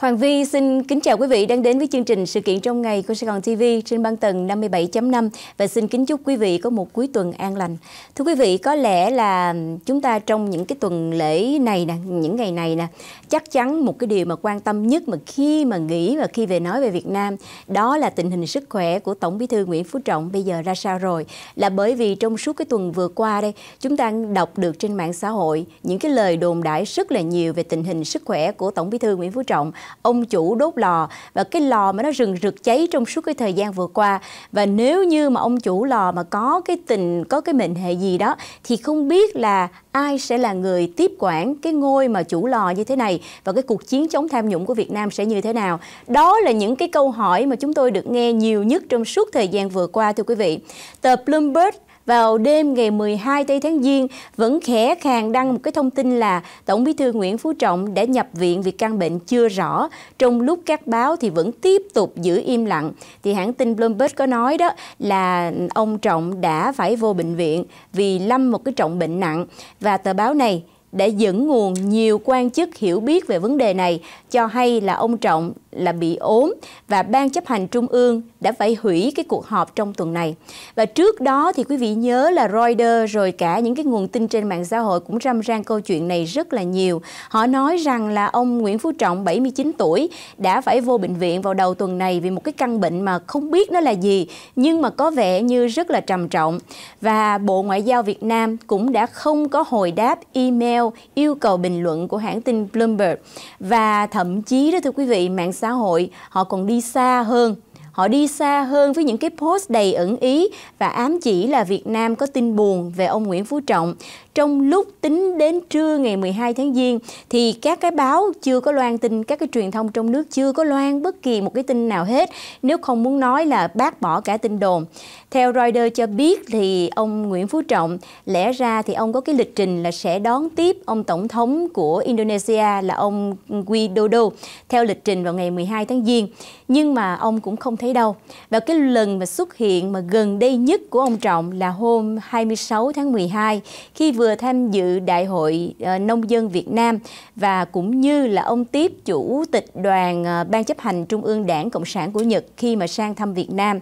Hoàng Vi xin kính chào quý vị đang đến với chương trình sự kiện trong ngày của Sài Gòn TV trên băng tần 57.5 và xin kính chúc quý vị có một cuối tuần an lành. Thưa quý vị, có lẽ là chúng ta trong những cái tuần lễ này nè, những ngày này nè, chắc chắn một cái điều mà quan tâm nhất mà khi mà nghĩ và khi về nói về Việt Nam đó là tình hình sức khỏe của Tổng Bí thư Nguyễn Phú Trọng bây giờ ra sao rồi. Là bởi vì trong suốt cái tuần vừa qua đây, chúng ta đọc được trên mạng xã hội những cái lời đồn đại rất là nhiều về tình hình sức khỏe của Tổng Bí thư Nguyễn Phú Trọng ông chủ đốt lò và cái lò mà nó rừng rực cháy trong suốt cái thời gian vừa qua và nếu như mà ông chủ lò mà có cái tình có cái mệnh hệ gì đó thì không biết là ai sẽ là người tiếp quản cái ngôi mà chủ lò như thế này và cái cuộc chiến chống tham nhũng của Việt Nam sẽ như thế nào. Đó là những cái câu hỏi mà chúng tôi được nghe nhiều nhất trong suốt thời gian vừa qua thưa quý vị. Tờ Bloomberg vào đêm ngày 12 tây tháng Giêng vẫn khẽ khàng đăng một cái thông tin là Tổng Bí thư Nguyễn Phú Trọng đã nhập viện vì căn bệnh chưa rõ, trong lúc các báo thì vẫn tiếp tục giữ im lặng. Thì hãng tin Bloomberg có nói đó là ông Trọng đã phải vô bệnh viện vì lâm một cái trọng bệnh nặng và tờ báo này đã dẫn nguồn nhiều quan chức hiểu biết về vấn đề này cho hay là ông Trọng là bị ốm và ban chấp hành trung ương đã phải hủy cái cuộc họp trong tuần này. Và trước đó thì quý vị nhớ là Reuters rồi cả những cái nguồn tin trên mạng xã hội cũng râm ran câu chuyện này rất là nhiều. Họ nói rằng là ông Nguyễn Phú Trọng 79 tuổi đã phải vô bệnh viện vào đầu tuần này vì một cái căn bệnh mà không biết nó là gì nhưng mà có vẻ như rất là trầm trọng. Và Bộ Ngoại giao Việt Nam cũng đã không có hồi đáp email yêu cầu bình luận của hãng tin Bloomberg. Và thậm chí đó thưa quý vị, mạng xã hội họ còn đi xa hơn họ đi xa hơn với những cái post đầy ẩn ý và ám chỉ là Việt Nam có tin buồn về ông Nguyễn Phú Trọng. Trong lúc tính đến trưa ngày 12 tháng Giêng thì các cái báo chưa có loan tin, các cái truyền thông trong nước chưa có loan bất kỳ một cái tin nào hết nếu không muốn nói là bác bỏ cả tin đồn. Theo Reuters cho biết thì ông Nguyễn Phú Trọng lẽ ra thì ông có cái lịch trình là sẽ đón tiếp ông tổng thống của Indonesia là ông Widodo theo lịch trình vào ngày 12 tháng Giêng nhưng mà ông cũng không thấy đâu. Và cái lần mà xuất hiện mà gần đây nhất của ông Trọng là hôm 26 tháng 12 khi vừa tham dự Đại hội ờ, Nông dân Việt Nam và cũng như là ông tiếp chủ tịch đoàn ờ, Ban chấp hành Trung ương Đảng Cộng sản của Nhật khi mà sang thăm Việt Nam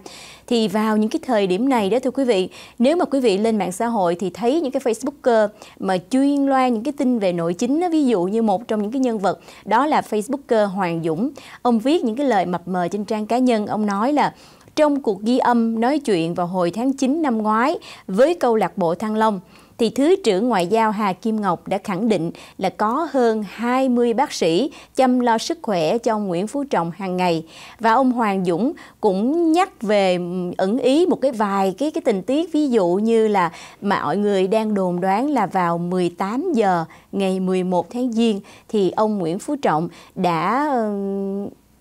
thì vào những cái thời điểm này đó thưa quý vị nếu mà quý vị lên mạng xã hội thì thấy những cái facebooker mà chuyên loan những cái tin về nội chính đó, ví dụ như một trong những cái nhân vật đó là facebooker Hoàng Dũng ông viết những cái lời mập mờ trên trang cá nhân ông nói là trong cuộc ghi âm nói chuyện vào hồi tháng 9 năm ngoái với câu lạc bộ Thăng Long thì Thứ trưởng Ngoại giao Hà Kim Ngọc đã khẳng định là có hơn 20 bác sĩ chăm lo sức khỏe cho Nguyễn Phú Trọng hàng ngày. Và ông Hoàng Dũng cũng nhắc về ẩn ý một cái vài cái cái tình tiết ví dụ như là mà mọi người đang đồn đoán là vào 18 giờ ngày 11 tháng Giêng thì ông Nguyễn Phú Trọng đã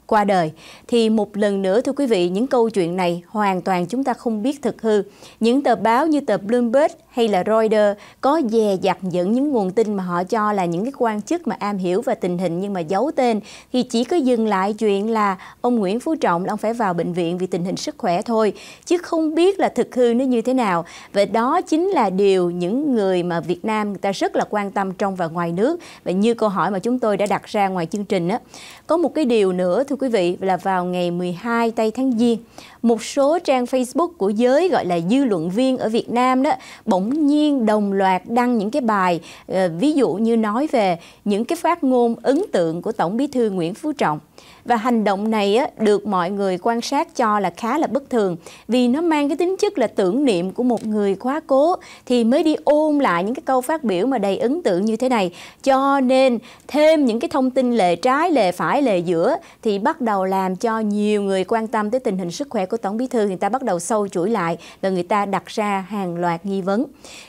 qua đời thì một lần nữa thưa quý vị những câu chuyện này hoàn toàn chúng ta không biết thực hư những tờ báo như tờ Bloomberg hay là Reuters có dè dặt dẫn những nguồn tin mà họ cho là những cái quan chức mà am hiểu về tình hình nhưng mà giấu tên thì chỉ có dừng lại chuyện là ông Nguyễn Phú Trọng ông phải vào bệnh viện vì tình hình sức khỏe thôi chứ không biết là thực hư nó như thế nào vậy đó chính là điều những người mà Việt Nam người ta rất là quan tâm trong và ngoài nước và như câu hỏi mà chúng tôi đã đặt ra ngoài chương trình á có một cái điều nữa thưa quý vị là vào ngày 12 tây tháng Giêng, một số trang Facebook của giới gọi là dư luận viên ở Việt Nam đó bỗng nhiên đồng loạt đăng những cái bài ờ, ví dụ như nói về những cái phát ngôn ấn tượng của Tổng Bí thư Nguyễn Phú Trọng và hành động này được mọi người quan sát cho là khá là bất thường vì nó mang cái tính chất là tưởng niệm của một người quá cố thì mới đi ôn lại những cái câu phát biểu mà đầy ấn tượng như thế này. Cho nên thêm những cái thông tin lệ trái, lệ phải, lệ giữa thì bắt đầu làm cho nhiều người quan tâm tới tình hình sức khỏe của Tổng Bí Thư người ta bắt đầu sâu chuỗi lại và người ta đặt ra hàng loạt nghi vấn.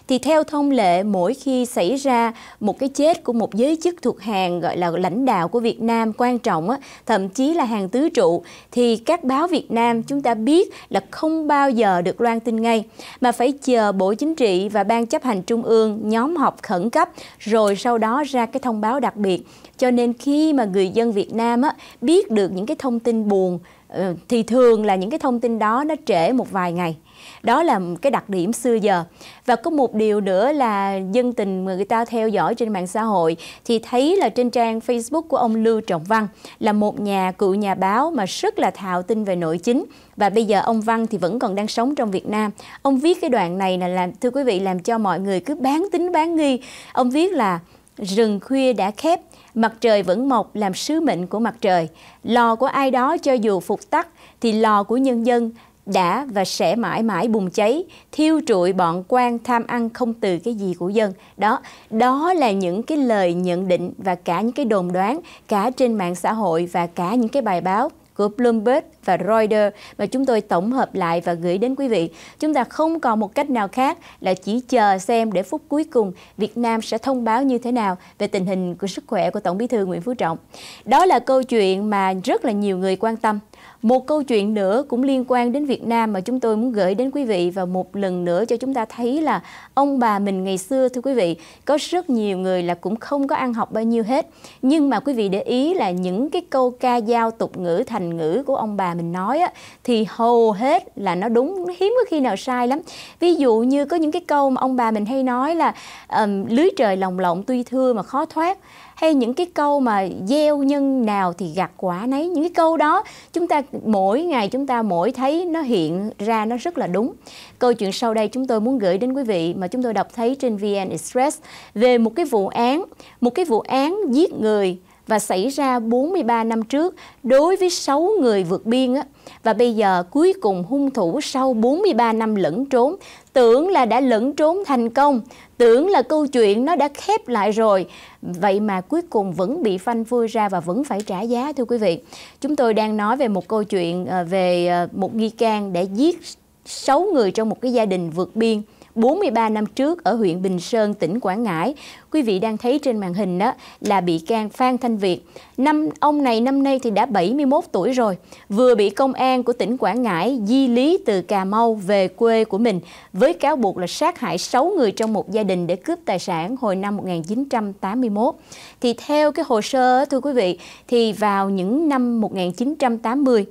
Thì theo thông lệ mỗi khi xảy ra một cái chết của một giới chức thuộc hàng gọi là lãnh đạo của Việt Nam quan trọng á, thậm chí là hàng tứ trụ thì các báo Việt Nam chúng ta biết là không bao giờ được loan tin ngay mà phải chờ Bộ Chính trị và Ban chấp hành Trung ương nhóm họp khẩn cấp rồi sau đó ra cái thông báo đặc biệt. Cho nên khi mà người dân Việt Nam á, biết được những cái thông tin buồn ờ, thì thường là những cái thông tin đó nó trễ một vài ngày đó là cái đặc điểm xưa giờ và có một điều nữa là dân tình người ta theo dõi trên mạng xã hội thì thấy là trên trang Facebook của ông Lưu Trọng Văn là một nhà cựu nhà báo mà rất là thạo tin về nội chính và bây giờ ông Văn thì vẫn còn đang sống trong Việt Nam. Ông viết cái đoạn này là làm thưa quý vị làm cho mọi người cứ bán tính bán nghi. Ông viết là rừng khuya đã khép, mặt trời vẫn mọc làm sứ mệnh của mặt trời. Lò của ai đó cho dù phục tắt thì lò của nhân dân đã và sẽ mãi mãi bùng cháy, thiêu trụi bọn quan tham ăn không từ cái gì của dân. Đó, đó là những cái lời nhận định và cả những cái đồn đoán cả trên mạng xã hội và cả những cái bài báo của Bloomberg và Reuters mà chúng tôi tổng hợp lại và gửi đến quý vị. Chúng ta không còn một cách nào khác là chỉ chờ xem để phút cuối cùng Việt Nam sẽ thông báo như thế nào về tình hình của sức khỏe của Tổng Bí thư Nguyễn Phú Trọng. Đó là câu chuyện mà rất là nhiều người quan tâm một câu chuyện nữa cũng liên quan đến Việt Nam mà chúng tôi muốn gửi đến quý vị và một lần nữa cho chúng ta thấy là ông bà mình ngày xưa thưa quý vị, có rất nhiều người là cũng không có ăn học bao nhiêu hết. Nhưng mà quý vị để ý là những cái câu ca dao tục ngữ thành ngữ của ông bà mình nói á, thì hầu hết là nó đúng hiếm có khi nào sai lắm. Ví dụ như có những cái câu mà ông bà mình hay nói là um, lưới trời lồng lộng tuy thưa mà khó thoát hay những cái câu mà gieo nhân nào thì gặt quả nấy những cái câu đó chúng ta mỗi ngày chúng ta mỗi thấy nó hiện ra nó rất là đúng câu chuyện sau đây chúng tôi muốn gửi đến quý vị mà chúng tôi đọc thấy trên VN Express về một cái vụ án một cái vụ án giết người và xảy ra 43 năm trước đối với 6 người vượt biên á. Và bây giờ cuối cùng hung thủ sau 43 năm lẫn trốn, tưởng là đã lẫn trốn thành công, tưởng là câu chuyện nó đã khép lại rồi. Vậy mà cuối cùng vẫn bị phanh phui ra và vẫn phải trả giá thưa quý vị. Chúng tôi đang nói về một câu chuyện ờ, về ờ, một nghi can đã giết 6 người trong một cái gia đình vượt biên 43 năm trước ở huyện Bình Sơn, tỉnh Quảng Ngãi. Quý vị đang thấy trên màn hình đó là bị can Phan Thanh Việt. Năm ông này năm nay thì đã 71 tuổi rồi, vừa bị công an của tỉnh Quảng Ngãi di lý từ Cà Mau về quê của mình với cáo buộc là sát hại 6 người trong một gia đình để cướp tài sản hồi năm 1981. Thì theo cái hồ sơ thưa quý vị thì vào những năm 1980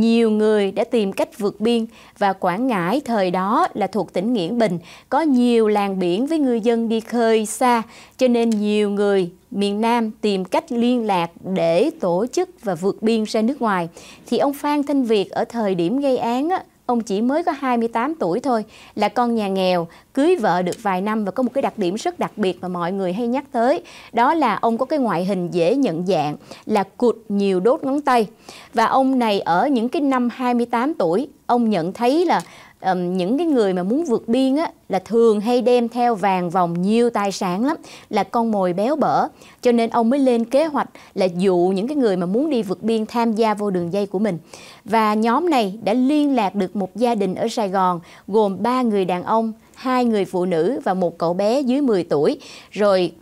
nhiều người đã tìm cách vượt biên và Quảng Ngãi thời đó là thuộc tỉnh Nghĩa Bình, có nhiều làng biển với ngư dân đi khơi xa, cho nên nhiều người miền Nam tìm cách liên lạc để tổ chức và vượt biên ra nước ngoài. Thì ông Phan Thanh Việt ở thời điểm gây án á, Ông chỉ mới có 28 tuổi thôi, là con nhà nghèo, cưới vợ được vài năm và có một cái đặc điểm rất đặc biệt mà mọi người hay nhắc tới. Đó là ông có cái ngoại hình dễ nhận dạng là cụt nhiều đốt ngón tay. Và ông này ở những cái năm 28 tuổi, ông nhận thấy là um, những cái người mà muốn vượt biên á là thường hay đem theo vàng vòng nhiều tài sản lắm là con mồi béo bở cho nên ông mới lên kế hoạch là dụ những cái người mà muốn đi vượt biên tham gia vô đường dây của mình và nhóm này đã liên lạc được một gia đình ở Sài Gòn gồm ba người đàn ông hai người phụ nữ và một cậu bé dưới 10 tuổi rồi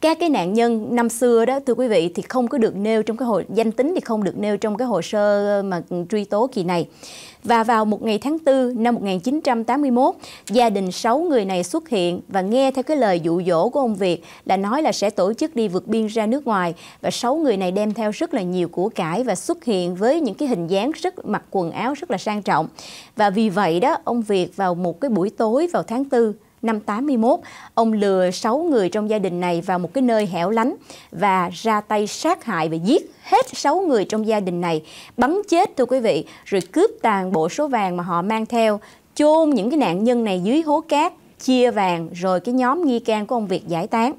các cái nạn nhân năm xưa đó thưa quý vị thì không có được nêu trong cái hồ danh tính thì không được nêu trong cái hồ sơ mà truy tố kỳ này và vào một ngày tháng 4 năm 1981, gia đình 6 người này xuất hiện và nghe theo cái lời dụ dỗ của ông Việt là nói là sẽ tổ chức đi vượt biên ra nước ngoài và 6 người này đem theo rất là nhiều của cải và xuất hiện với những cái hình dáng rất mặc quần áo rất là sang trọng. Và vì vậy đó, ông Việt vào một cái buổi tối vào tháng 4 năm 81, ông lừa 6 người trong gia đình này vào một cái nơi hẻo lánh và ra tay sát hại và giết hết 6 người trong gia đình này, bắn chết thưa quý vị, rồi cướp toàn bộ số vàng mà họ mang theo, chôn những cái nạn nhân này dưới hố cát chia vàng rồi cái nhóm nghi can của ông Việt giải tán.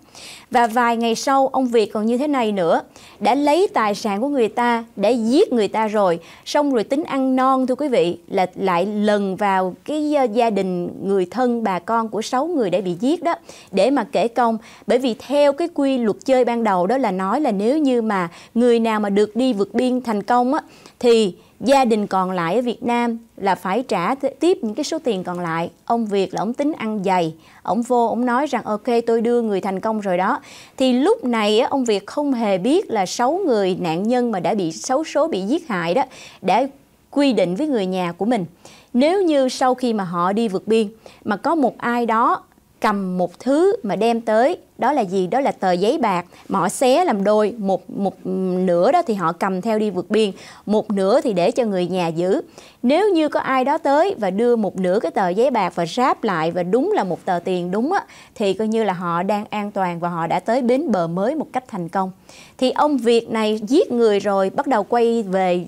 Và vài ngày sau ông Việt còn như thế này nữa, đã lấy tài sản của người ta, đã giết người ta rồi, xong rồi tính ăn non thưa quý vị là lại lần vào cái ờ, gia đình người thân bà con của 6 người đã bị giết đó để mà kể công bởi vì theo cái quy luật chơi ban đầu đó là nói là nếu như mà người nào mà được đi vượt biên thành công á thì gia đình còn lại ở Việt Nam là phải trả tiếp những cái số tiền còn lại. Ông Việt là ông tính ăn dày, ông vô ông nói rằng ok tôi đưa người thành công rồi đó. Thì lúc này ông Việt không hề biết là 6 người nạn nhân mà đã bị xấu số bị giết hại đó đã quy định với người nhà của mình. Nếu như sau khi mà họ đi vượt biên mà có một ai đó cầm một thứ mà đem tới đó là gì đó là tờ giấy bạc mà họ xé làm đôi một một nửa đó thì họ cầm theo đi vượt biên một nửa thì để cho người nhà giữ nếu như có ai đó tới và đưa một nửa cái tờ giấy bạc và ráp lại và đúng là một tờ tiền đúng á thì coi như là họ đang an toàn và họ đã tới bến bờ mới một cách thành công thì ông Việt này giết người rồi bắt đầu quay về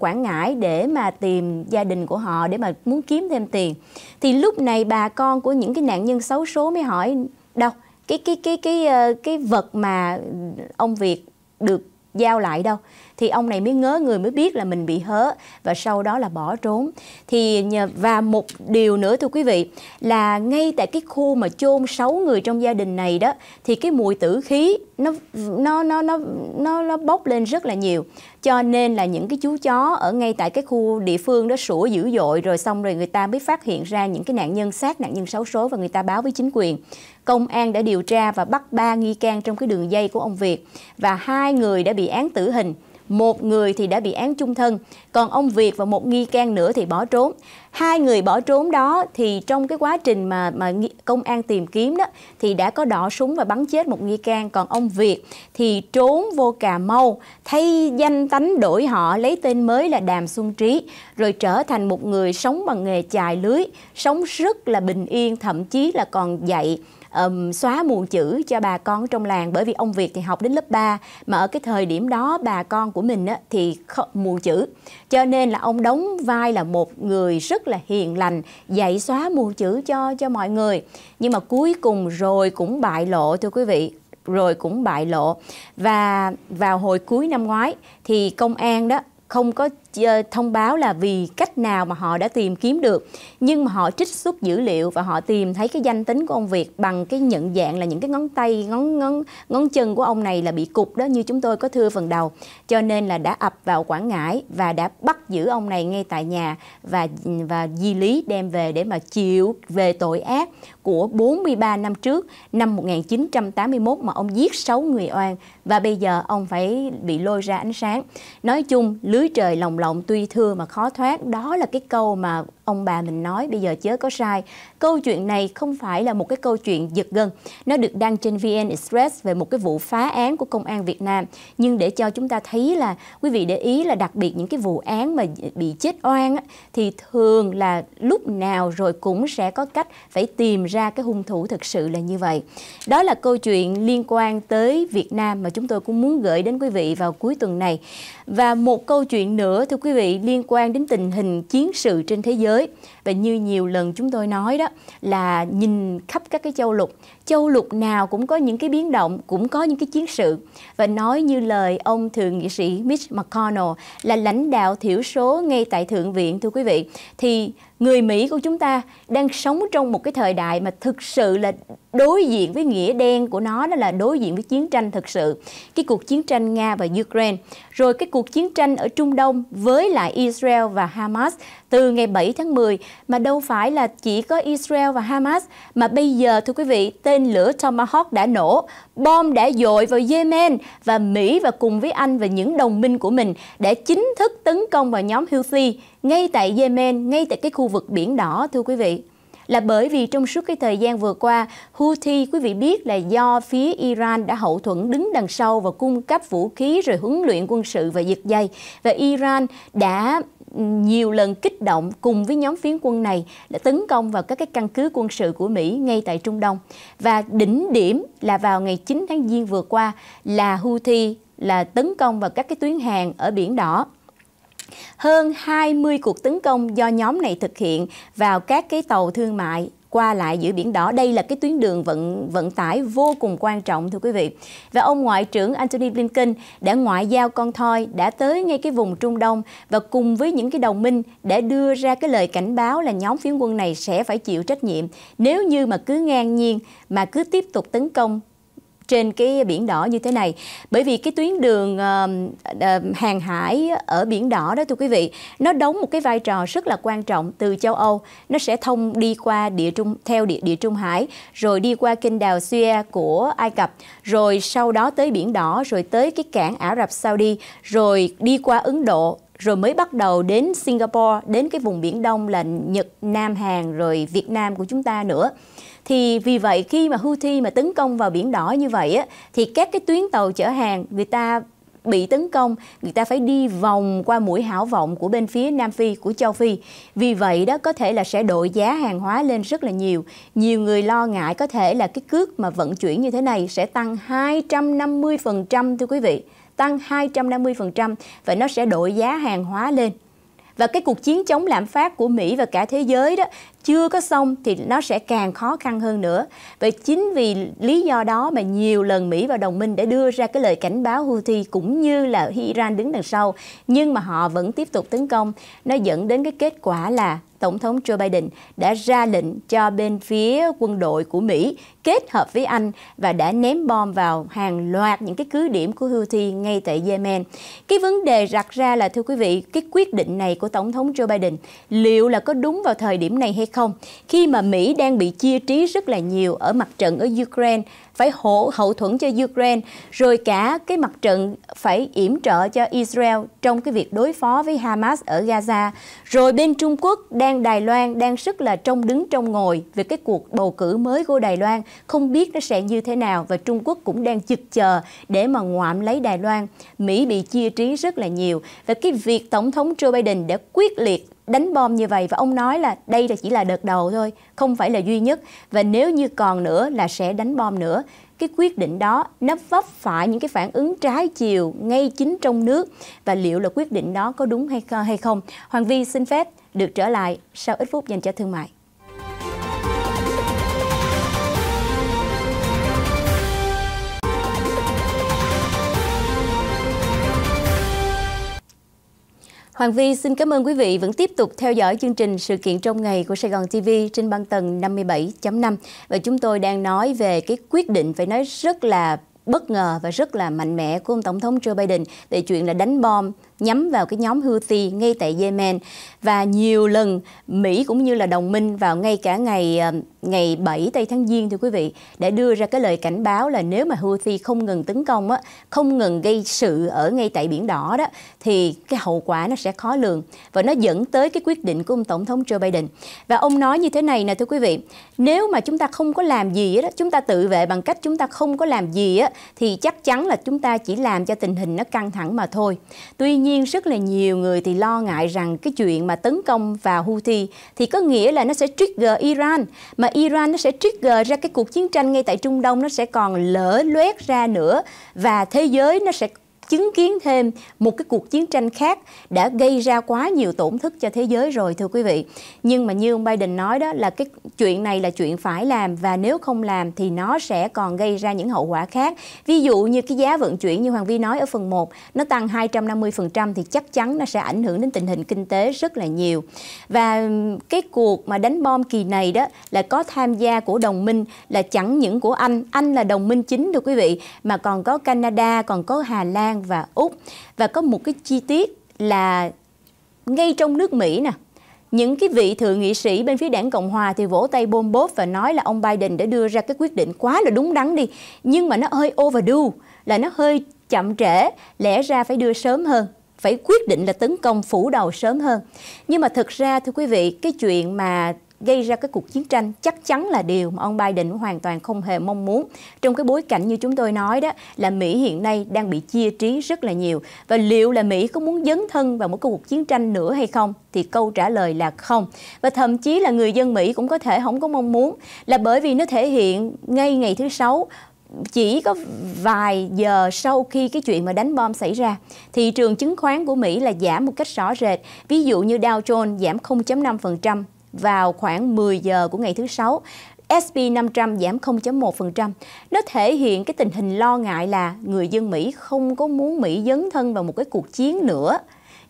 Quảng Ngãi để mà tìm gia đình của họ để mà muốn kiếm thêm tiền thì lúc này bà con của những cái nạn nhân xấu số mới hỏi đâu cái cái cái cái ờ, cái vật mà ông Việt được giao lại đâu thì ông này mới ngớ người mới biết là mình bị hớ và sau đó là bỏ trốn thì và một điều nữa thưa quý vị là ngay tại cái khu mà chôn sáu người trong gia đình này đó thì cái mùi tử khí nó nó nó nó nó, nó bốc lên rất là nhiều cho nên là những cái chú chó ở ngay tại cái khu địa phương đó sủa dữ dội rồi xong rồi người ta mới phát hiện ra những cái nạn nhân sát nạn nhân xấu số và người ta báo với chính quyền công an đã điều tra và bắt 3 nghi can trong cái đường dây của ông Việt và hai người đã bị án tử hình một người thì đã bị án chung thân, còn ông Việt và một nghi can nữa thì bỏ trốn. Hai người bỏ trốn đó thì trong cái quá trình mà mà công an tìm kiếm đó thì đã có đỏ súng và bắn chết một nghi can, còn ông Việt thì trốn vô Cà Mau, thay danh tánh đổi họ lấy tên mới là Đàm Xuân Trí, rồi trở thành một người sống bằng nghề chài lưới, sống rất là bình yên, thậm chí là còn dạy um, xóa muộn chữ cho bà con trong làng bởi vì ông Việt thì học đến lớp 3 mà ở cái thời điểm đó bà con của mình á, thì muộn chữ cho nên là ông đóng vai là một người rất là hiền lành dạy xóa muộn chữ cho cho mọi người nhưng mà cuối cùng rồi cũng bại lộ thưa quý vị rồi cũng bại lộ và vào hồi cuối năm ngoái thì công an đó không có Ờ, thông báo là vì cách nào mà họ đã tìm kiếm được nhưng mà họ trích xuất dữ liệu và họ tìm thấy cái danh tính của ông Việt bằng cái nhận dạng là những cái ngón tay ngón ngón ngón chân của ông này là bị cục đó như chúng tôi có thưa phần đầu cho nên là đã ập vào Quảng Ngãi và đã bắt giữ ông này ngay tại nhà và và di lý đem về để mà chịu về tội ác của 43 năm trước năm 1981 mà ông giết 6 người oan và bây giờ ông phải bị lôi ra ánh sáng nói chung lưới trời lòng lòng động tuy thưa mà khó thoát đó là cái câu mà ông bà mình nói bây giờ chớ có sai. Câu chuyện này không phải là một cái câu chuyện giật gân. Nó được đăng trên VN Express về một cái vụ phá án của công an Việt Nam. Nhưng để cho chúng ta thấy là quý vị để ý là đặc biệt những cái vụ án mà bị chết oan á, thì thường là lúc nào rồi cũng sẽ có cách phải tìm ra cái hung thủ thực sự là như vậy. Đó là câu chuyện liên quan tới Việt Nam mà chúng tôi cũng muốn gửi đến quý vị vào cuối tuần này. Và một câu chuyện nữa thưa quý vị liên quan đến tình hình chiến sự trên thế giới tới và như nhiều lần chúng tôi nói đó là nhìn khắp các cái châu lục châu lục nào cũng có những cái biến động cũng có những cái chiến sự và nói như lời ông thượng nghị sĩ Mitch McConnell là lãnh đạo thiểu số ngay tại thượng viện thưa quý vị thì người Mỹ của chúng ta đang sống trong một cái thời đại mà thực sự là đối diện với nghĩa đen của nó đó là đối diện với chiến tranh thực sự. Cái cuộc chiến tranh Nga và Ukraine, rồi cái cuộc chiến tranh ở Trung Đông với lại Israel và Hamas từ ngày 7 tháng 10 mà đâu phải là chỉ có Israel và Hamas mà bây giờ thưa quý vị tên lửa Tomahawk đã nổ, bom đã dội vào Yemen và Mỹ và cùng với Anh và những đồng minh của mình đã chính thức tấn công vào nhóm Houthi ngay tại Yemen, ngay tại cái khu vực biển đỏ thưa quý vị là bởi vì trong suốt cái thời gian vừa qua, Houthi quý vị biết là do phía Iran đã hậu thuẫn đứng đằng sau và cung cấp vũ khí rồi huấn luyện quân sự và giật dây. Và Iran đã nhiều lần kích động cùng với nhóm phiến quân này đã tấn công vào các cái căn cứ quân sự của Mỹ ngay tại Trung Đông. Và đỉnh điểm là vào ngày 9 tháng Giêng vừa qua là Houthi là tấn công vào các cái tuyến hàng ở Biển Đỏ. Hơn 20 cuộc tấn công do nhóm này thực hiện vào các cái tàu thương mại qua lại giữa biển đỏ. Đây là cái tuyến đường vận vận tải vô cùng quan trọng thưa quý vị. Và ông Ngoại trưởng Antony Blinken đã ngoại giao con thoi, đã tới ngay cái vùng Trung Đông và cùng với những cái đồng minh đã đưa ra cái lời cảnh báo là nhóm phiến quân này sẽ phải chịu trách nhiệm nếu như mà cứ ngang nhiên mà cứ tiếp tục tấn công trên cái biển đỏ như thế này bởi vì cái tuyến đường uh, hàng hải ở biển đỏ đó thưa quý vị nó đóng một cái vai trò rất là quan trọng từ châu Âu nó sẽ thông đi qua địa trung theo địa địa trung hải rồi đi qua kênh đào Suez của Ai Cập rồi sau đó tới biển đỏ rồi tới cái cảng Ả Rập Saudi rồi đi qua Ấn Độ rồi mới bắt đầu đến Singapore, đến cái vùng Biển Đông là Nhật, Nam Hàn, rồi Việt Nam của chúng ta nữa. Thì vì vậy khi mà Houthi mà tấn công vào biển đỏ như vậy á, thì các cái tuyến tàu chở hàng người ta bị tấn công, người ta phải đi vòng qua mũi hảo vọng của bên phía Nam Phi, của châu Phi. Vì vậy đó có thể là sẽ đội giá hàng hóa lên rất là nhiều. Nhiều người lo ngại có thể là cái cước mà vận chuyển như thế này sẽ tăng 250% thưa quý vị. Tăng 250% và nó sẽ đội giá hàng hóa lên. Và cái cuộc chiến chống lạm phát của Mỹ và cả thế giới đó chưa có xong thì nó sẽ càng khó khăn hơn nữa. Vậy chính vì lý do đó mà nhiều lần Mỹ và đồng minh đã đưa ra cái lời cảnh báo Houthi cũng như là Iran đứng đằng sau, nhưng mà họ vẫn tiếp tục tấn công. Nó dẫn đến cái kết quả là Tổng thống Joe Biden đã ra lệnh cho bên phía quân đội của Mỹ kết hợp với Anh và đã ném bom vào hàng loạt những cái cứ điểm của Houthi ngay tại Yemen. Cái vấn đề đặt ra là thưa quý vị, cái quyết định này của Tổng thống Joe Biden liệu là có đúng vào thời điểm này hay không khi mà Mỹ đang bị chia trí rất là nhiều ở mặt trận ở Ukraine phải hỗ hậu thuẫn cho Ukraine rồi cả cái mặt trận phải yểm trợ cho Israel trong cái việc đối phó với Hamas ở Gaza rồi bên Trung Quốc đang Đài Loan đang rất là trong đứng trong ngồi về cái cuộc bầu cử mới của Đài Loan không biết nó sẽ như thế nào và Trung Quốc cũng đang chực chờ để mà ngoạm lấy Đài Loan Mỹ bị chia trí rất là nhiều và cái việc Tổng thống Joe Biden đã quyết liệt đánh bom như vậy và ông nói là đây là chỉ là đợt đầu thôi, không phải là duy nhất và nếu như còn nữa là sẽ đánh bom nữa. Cái quyết định đó nó vấp phải những cái phản ứng trái chiều ngay chính trong nước và liệu là quyết định đó có đúng hay không. Hoàng Vi xin phép được trở lại sau ít phút dành cho thương mại. Hoàng Vi xin cảm ơn quý vị vẫn tiếp tục theo dõi chương trình sự kiện trong ngày của Sài Gòn TV trên băng tầng 57.5 và chúng tôi đang nói về cái quyết định phải nói rất là bất ngờ và rất là mạnh mẽ của ông Tổng thống Joe Biden về chuyện là đánh bom nhắm vào cái nhóm Houthi ngay tại Yemen và nhiều lần Mỹ cũng như là đồng minh vào ngay cả ngày ờ, ngày 7 tây tháng Giêng thưa quý vị đã đưa ra cái lời cảnh báo là nếu mà Houthi không ngừng tấn công á, không ngừng gây sự ở ngay tại biển đỏ đó thì cái hậu quả nó sẽ khó lường và nó dẫn tới cái quyết định của ông tổng thống Joe Biden. Và ông nói như thế này nè thưa quý vị, nếu mà chúng ta không có làm gì đó, chúng ta tự vệ bằng cách chúng ta không có làm gì á thì chắc chắn là chúng ta chỉ làm cho tình hình nó căng thẳng mà thôi. Tuy nhiên nhiên rất là nhiều người thì lo ngại rằng cái chuyện mà tấn công vào Houthi thì có nghĩa là nó sẽ trigger Iran mà Iran nó sẽ trigger ra cái cuộc chiến tranh ngay tại Trung Đông nó sẽ còn lỡ loét ra nữa và thế giới nó sẽ chứng kiến thêm một cái cuộc chiến tranh khác đã gây ra quá nhiều tổn thất cho thế giới rồi thưa quý vị. Nhưng mà như ông Biden nói đó là cái chuyện này là chuyện phải làm và nếu không làm thì nó sẽ còn gây ra những hậu quả khác. Ví dụ như cái giá vận chuyển như Hoàng Vi nói ở phần 1, nó tăng 250% thì chắc chắn nó sẽ ảnh hưởng đến tình hình kinh tế rất là nhiều. Và cái cuộc mà đánh bom kỳ này đó là có tham gia của đồng minh là chẳng những của Anh, Anh là đồng minh chính thưa quý vị, mà còn có Canada, còn có Hà Lan và Úc và có một cái chi tiết là ngay trong nước Mỹ nè những cái vị thượng nghị sĩ bên phía đảng Cộng Hòa thì vỗ tay bôm bốp và nói là ông Biden đã đưa ra cái quyết định quá là đúng đắn đi nhưng mà nó hơi overdue là nó hơi chậm trễ lẽ ra phải đưa sớm hơn phải quyết định là tấn công phủ đầu sớm hơn nhưng mà thực ra thưa quý vị cái chuyện mà gây ra cái cuộc chiến tranh chắc chắn là điều mà ông Biden hoàn toàn không hề mong muốn. Trong cái bối cảnh như chúng tôi nói đó là Mỹ hiện nay đang bị chia trí rất là nhiều và liệu là Mỹ có muốn dấn thân vào một cuộc chiến tranh nữa hay không thì câu trả lời là không. Và thậm chí là người dân Mỹ cũng có thể không có mong muốn là bởi vì nó thể hiện ngay ngày thứ sáu chỉ có vài giờ sau khi cái chuyện mà đánh bom xảy ra, thị trường chứng khoán của Mỹ là giảm một cách rõ rệt. Ví dụ như Dow Jones giảm 0.5%, vào khoảng 10 giờ của ngày thứ Sáu. SP500 giảm 0.1%. Nó thể hiện cái tình hình lo ngại là người dân Mỹ không có muốn Mỹ dấn thân vào một cái cuộc chiến nữa.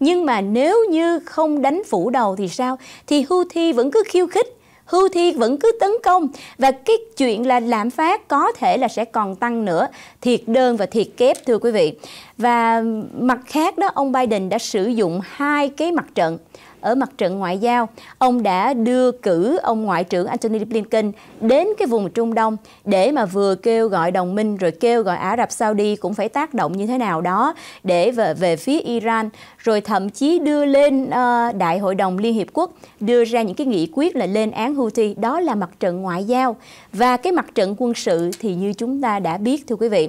Nhưng mà nếu như không đánh phủ đầu thì sao? Thì Houthi vẫn cứ khiêu khích Houthi vẫn cứ tấn công và cái chuyện là lạm phát có thể là sẽ còn tăng nữa, thiệt đơn và thiệt kép thưa quý vị. Và mặt khác đó ông Biden đã sử dụng hai cái mặt trận ở mặt trận ngoại giao. Ông đã đưa cử ông Ngoại trưởng Antony Blinken đến cái vùng Trung Đông để mà vừa kêu gọi đồng minh rồi kêu gọi Ả Rập Saudi cũng phải tác động như thế nào đó để về, về phía Iran rồi thậm chí đưa lên uh, Đại hội đồng Liên Hiệp Quốc đưa ra những cái nghị quyết là lên án Houthi. Đó là mặt trận ngoại giao. Và cái mặt trận quân sự thì như chúng ta đã biết thưa quý vị.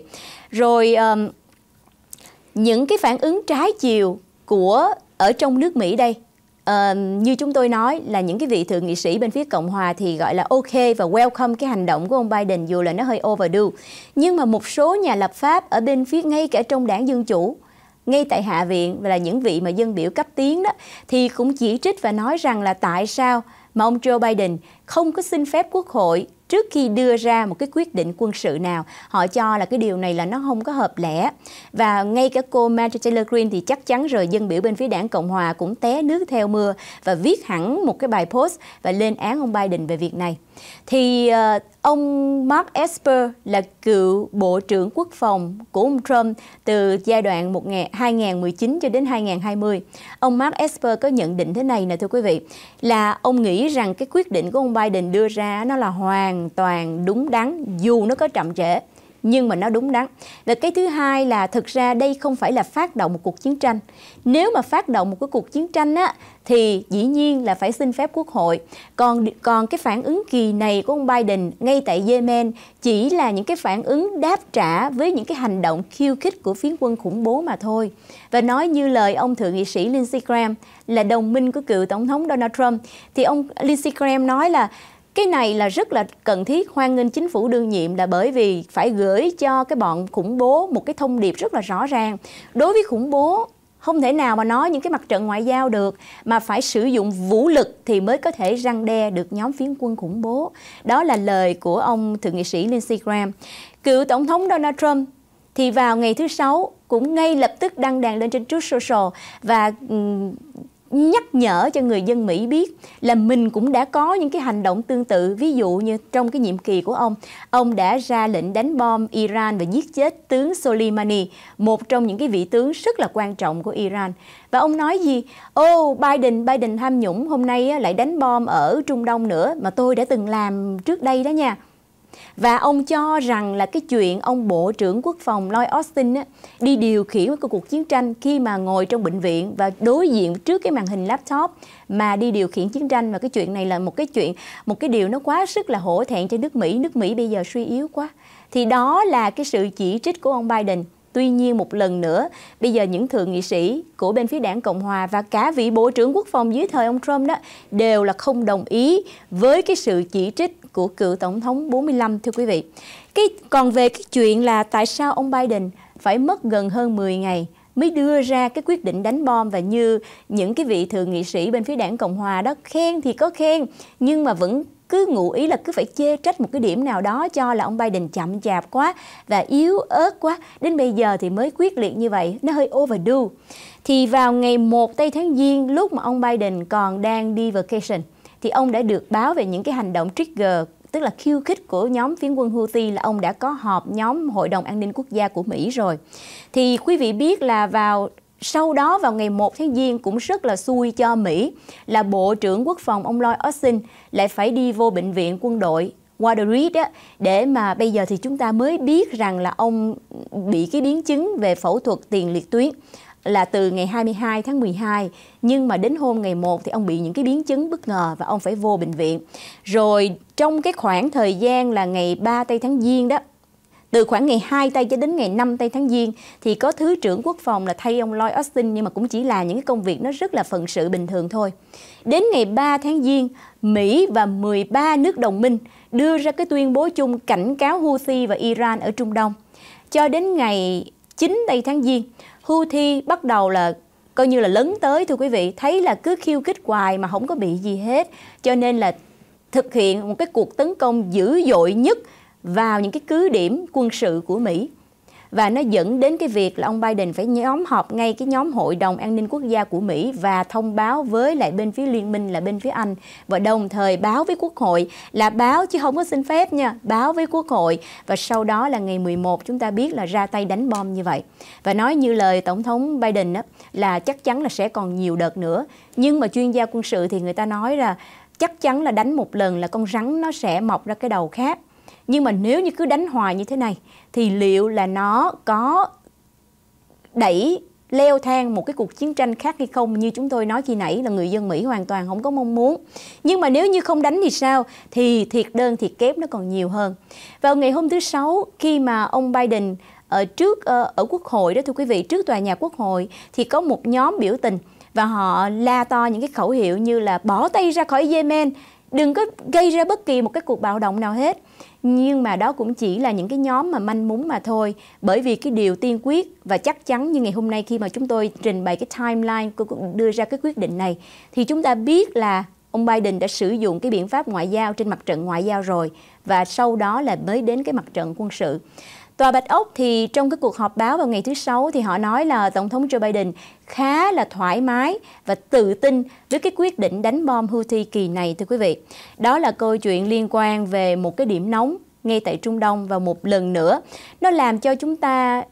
Rồi... Um, những cái phản ứng trái chiều của ở trong nước Mỹ đây như chúng tôi nói là những cái vị thượng nghị sĩ bên phía Cộng Hòa thì gọi là ok và welcome cái hành động của ông Biden dù là nó hơi overdue. Nhưng mà một số nhà lập pháp ở bên phía ngay cả trong đảng Dân Chủ ngay tại Hạ viện và là những vị mà dân biểu cấp tiến đó thì cũng chỉ trích và nói rằng là tại sao mà ông Joe Biden không có xin phép quốc hội trước khi đưa ra một cái quyết định quân sự nào họ cho là cái điều này là nó không có hợp lẽ và ngay cả cô Marjorie Taylor Greene thì chắc chắn rồi dân biểu bên phía đảng Cộng hòa cũng té nước theo mưa và viết hẳn một cái bài post và lên án ông Biden về việc này thì uh, ông Mark Esper là cựu Bộ trưởng Quốc phòng của ông Trump từ giai đoạn 2019 cho đến 2020. Ông Mark Esper có nhận định thế này nè thưa quý vị, là ông nghĩ rằng cái quyết định của ông Biden đưa ra nó là hoàn toàn đúng đắn dù nó có chậm trễ nhưng mà nó đúng đắn. Và cái thứ hai là thực ra đây không phải là phát động một cuộc chiến tranh. Nếu mà phát động một cái cuộc chiến tranh á thì dĩ nhiên là phải xin phép Quốc hội. Còn còn cái phản ứng kỳ này của ông Biden ngay tại Yemen chỉ là những cái phản ứng đáp trả với những cái hành động khiêu khích của phiến quân khủng bố mà thôi. Và nói như lời ông thượng nghị sĩ Lindsey Graham là đồng minh của cựu tổng thống Donald Trump thì ông Lindsey Graham nói là cái này là rất là cần thiết hoan nghênh chính phủ đương nhiệm là bởi vì phải gửi cho cái bọn khủng bố một cái thông điệp rất là rõ ràng đối với khủng bố không thể nào mà nói những cái mặt trận ngoại giao được mà phải sử dụng vũ lực thì mới có thể răng đe được nhóm phiến quân khủng bố đó là lời của ông thượng nghị sĩ Lindsey Graham cựu tổng thống Donald Trump thì vào ngày thứ sáu cũng ngay lập tức đăng đàn lên trên Truth Social và nhắc nhở cho người dân Mỹ biết là mình cũng đã có những cái hành động tương tự. Ví dụ như trong cái nhiệm kỳ của ông, ông đã ra lệnh đánh bom Iran và giết chết tướng Soleimani, một trong những cái vị tướng rất là quan trọng của Iran. Và ông nói gì? Ô, oh, Biden, Biden tham nhũng hôm nay lại đánh bom ở Trung Đông nữa mà tôi đã từng làm trước đây đó nha. Và ông cho rằng là cái chuyện ông Bộ trưởng Quốc phòng Lloyd Austin á, đi điều khiển cái cuộc chiến tranh khi mà ngồi trong bệnh viện và đối diện trước cái màn hình laptop mà đi điều khiển chiến tranh và cái chuyện này là một cái chuyện một cái điều nó quá sức là hổ thẹn cho nước Mỹ, nước Mỹ bây giờ suy yếu quá. Thì đó là cái sự chỉ trích của ông Biden. Tuy nhiên một lần nữa, bây giờ những thượng nghị sĩ của bên phía đảng Cộng Hòa và cả vị Bộ trưởng Quốc phòng dưới thời ông Trump đó đều là không đồng ý với cái sự chỉ trích của cựu tổng thống 45 thưa quý vị. Cái còn về cái chuyện là tại sao ông Biden phải mất gần hơn 10 ngày mới đưa ra cái quyết định đánh bom và như những cái vị thượng nghị sĩ bên phía đảng Cộng Hòa đó khen thì có khen nhưng mà vẫn cứ ngụ ý là cứ phải chê trách một cái điểm nào đó cho là ông Biden chậm chạp quá và yếu ớt quá đến bây giờ thì mới quyết liệt như vậy nó hơi overdue thì vào ngày 1 tây tháng giêng lúc mà ông Biden còn đang đi vacation thì ông đã được báo về những cái hành động trigger tức là khiêu khích của nhóm phiến quân Houthi là ông đã có họp nhóm Hội đồng An ninh Quốc gia của Mỹ rồi. Thì quý vị biết là vào sau đó vào ngày 1 tháng Giêng cũng rất là xui cho Mỹ là Bộ trưởng Quốc phòng ông Lloyd Austin lại phải đi vô bệnh viện quân đội Walter á, để mà bây giờ thì chúng ta mới biết rằng là ông bị cái biến chứng về phẫu thuật tiền liệt tuyến là từ ngày 22 tháng 12 nhưng mà đến hôm ngày 1 thì ông bị những cái biến chứng bất ngờ và ông phải vô bệnh viện. Rồi trong cái khoảng thời gian là ngày 3 tây tháng Giêng đó từ khoảng ngày 2 tây cho đến ngày 5 tây tháng Giêng thì có Thứ trưởng Quốc phòng là thay ông Lloyd Austin nhưng mà cũng chỉ là những cái công việc nó rất là phận sự bình thường thôi. Đến ngày 3 tháng Giêng, Mỹ và 13 nước đồng minh đưa ra cái tuyên bố chung cảnh cáo Houthi và Iran ở Trung Đông. Cho đến ngày 9 tây tháng Giêng, thi bắt đầu là coi như là lấn tới thưa quý vị, thấy là cứ khiêu kích hoài mà không có bị gì hết. Cho nên là thực hiện một cái cuộc tấn công dữ dội nhất vào những cái cứ điểm quân sự của Mỹ và nó dẫn đến cái việc là ông Biden phải nhóm họp ngay cái nhóm Hội đồng An ninh Quốc gia của Mỹ và thông báo với lại bên phía liên minh là bên phía Anh và đồng thời báo với Quốc hội là báo chứ không có xin phép nha, báo với Quốc hội và sau đó là ngày 11 chúng ta biết là ra tay đánh bom như vậy. Và nói như lời Tổng thống Biden đó, là chắc chắn là sẽ còn nhiều đợt nữa. Nhưng mà chuyên gia quân sự thì người ta nói là chắc chắn là đánh một lần là con rắn nó sẽ mọc ra cái đầu khác nhưng mà nếu như cứ đánh hoài như thế này thì liệu là nó có đẩy leo thang một cái cuộc chiến tranh khác hay không như chúng tôi nói khi nãy là người dân Mỹ hoàn toàn không có mong muốn. Nhưng mà nếu như không đánh thì sao? Thì thiệt đơn thiệt kép nó còn nhiều hơn. Vào ngày hôm thứ sáu khi mà ông Biden ở trước ờ, ở quốc hội đó thưa quý vị, trước tòa nhà quốc hội thì có một nhóm biểu tình và họ la to những cái khẩu hiệu như là bỏ tay ra khỏi Yemen, đừng có gây ra bất kỳ một cái cuộc bạo động nào hết nhưng mà đó cũng chỉ là những cái nhóm mà manh mún mà thôi bởi vì cái điều tiên quyết và chắc chắn như ngày hôm nay khi mà chúng tôi trình bày cái timeline cũng đưa ra cái quyết định này thì chúng ta biết là ông Biden đã sử dụng cái biện pháp ngoại giao trên mặt trận ngoại giao rồi và sau đó là mới đến cái mặt trận quân sự Tòa Bạch Ốc thì trong cái cuộc họp báo vào ngày thứ Sáu thì họ nói là Tổng thống Joe Biden khá là thoải mái và tự tin với cái quyết định đánh bom Houthi kỳ này thưa quý vị. Đó là câu chuyện liên quan về một cái điểm nóng ngay tại Trung Đông và một lần nữa nó làm cho chúng ta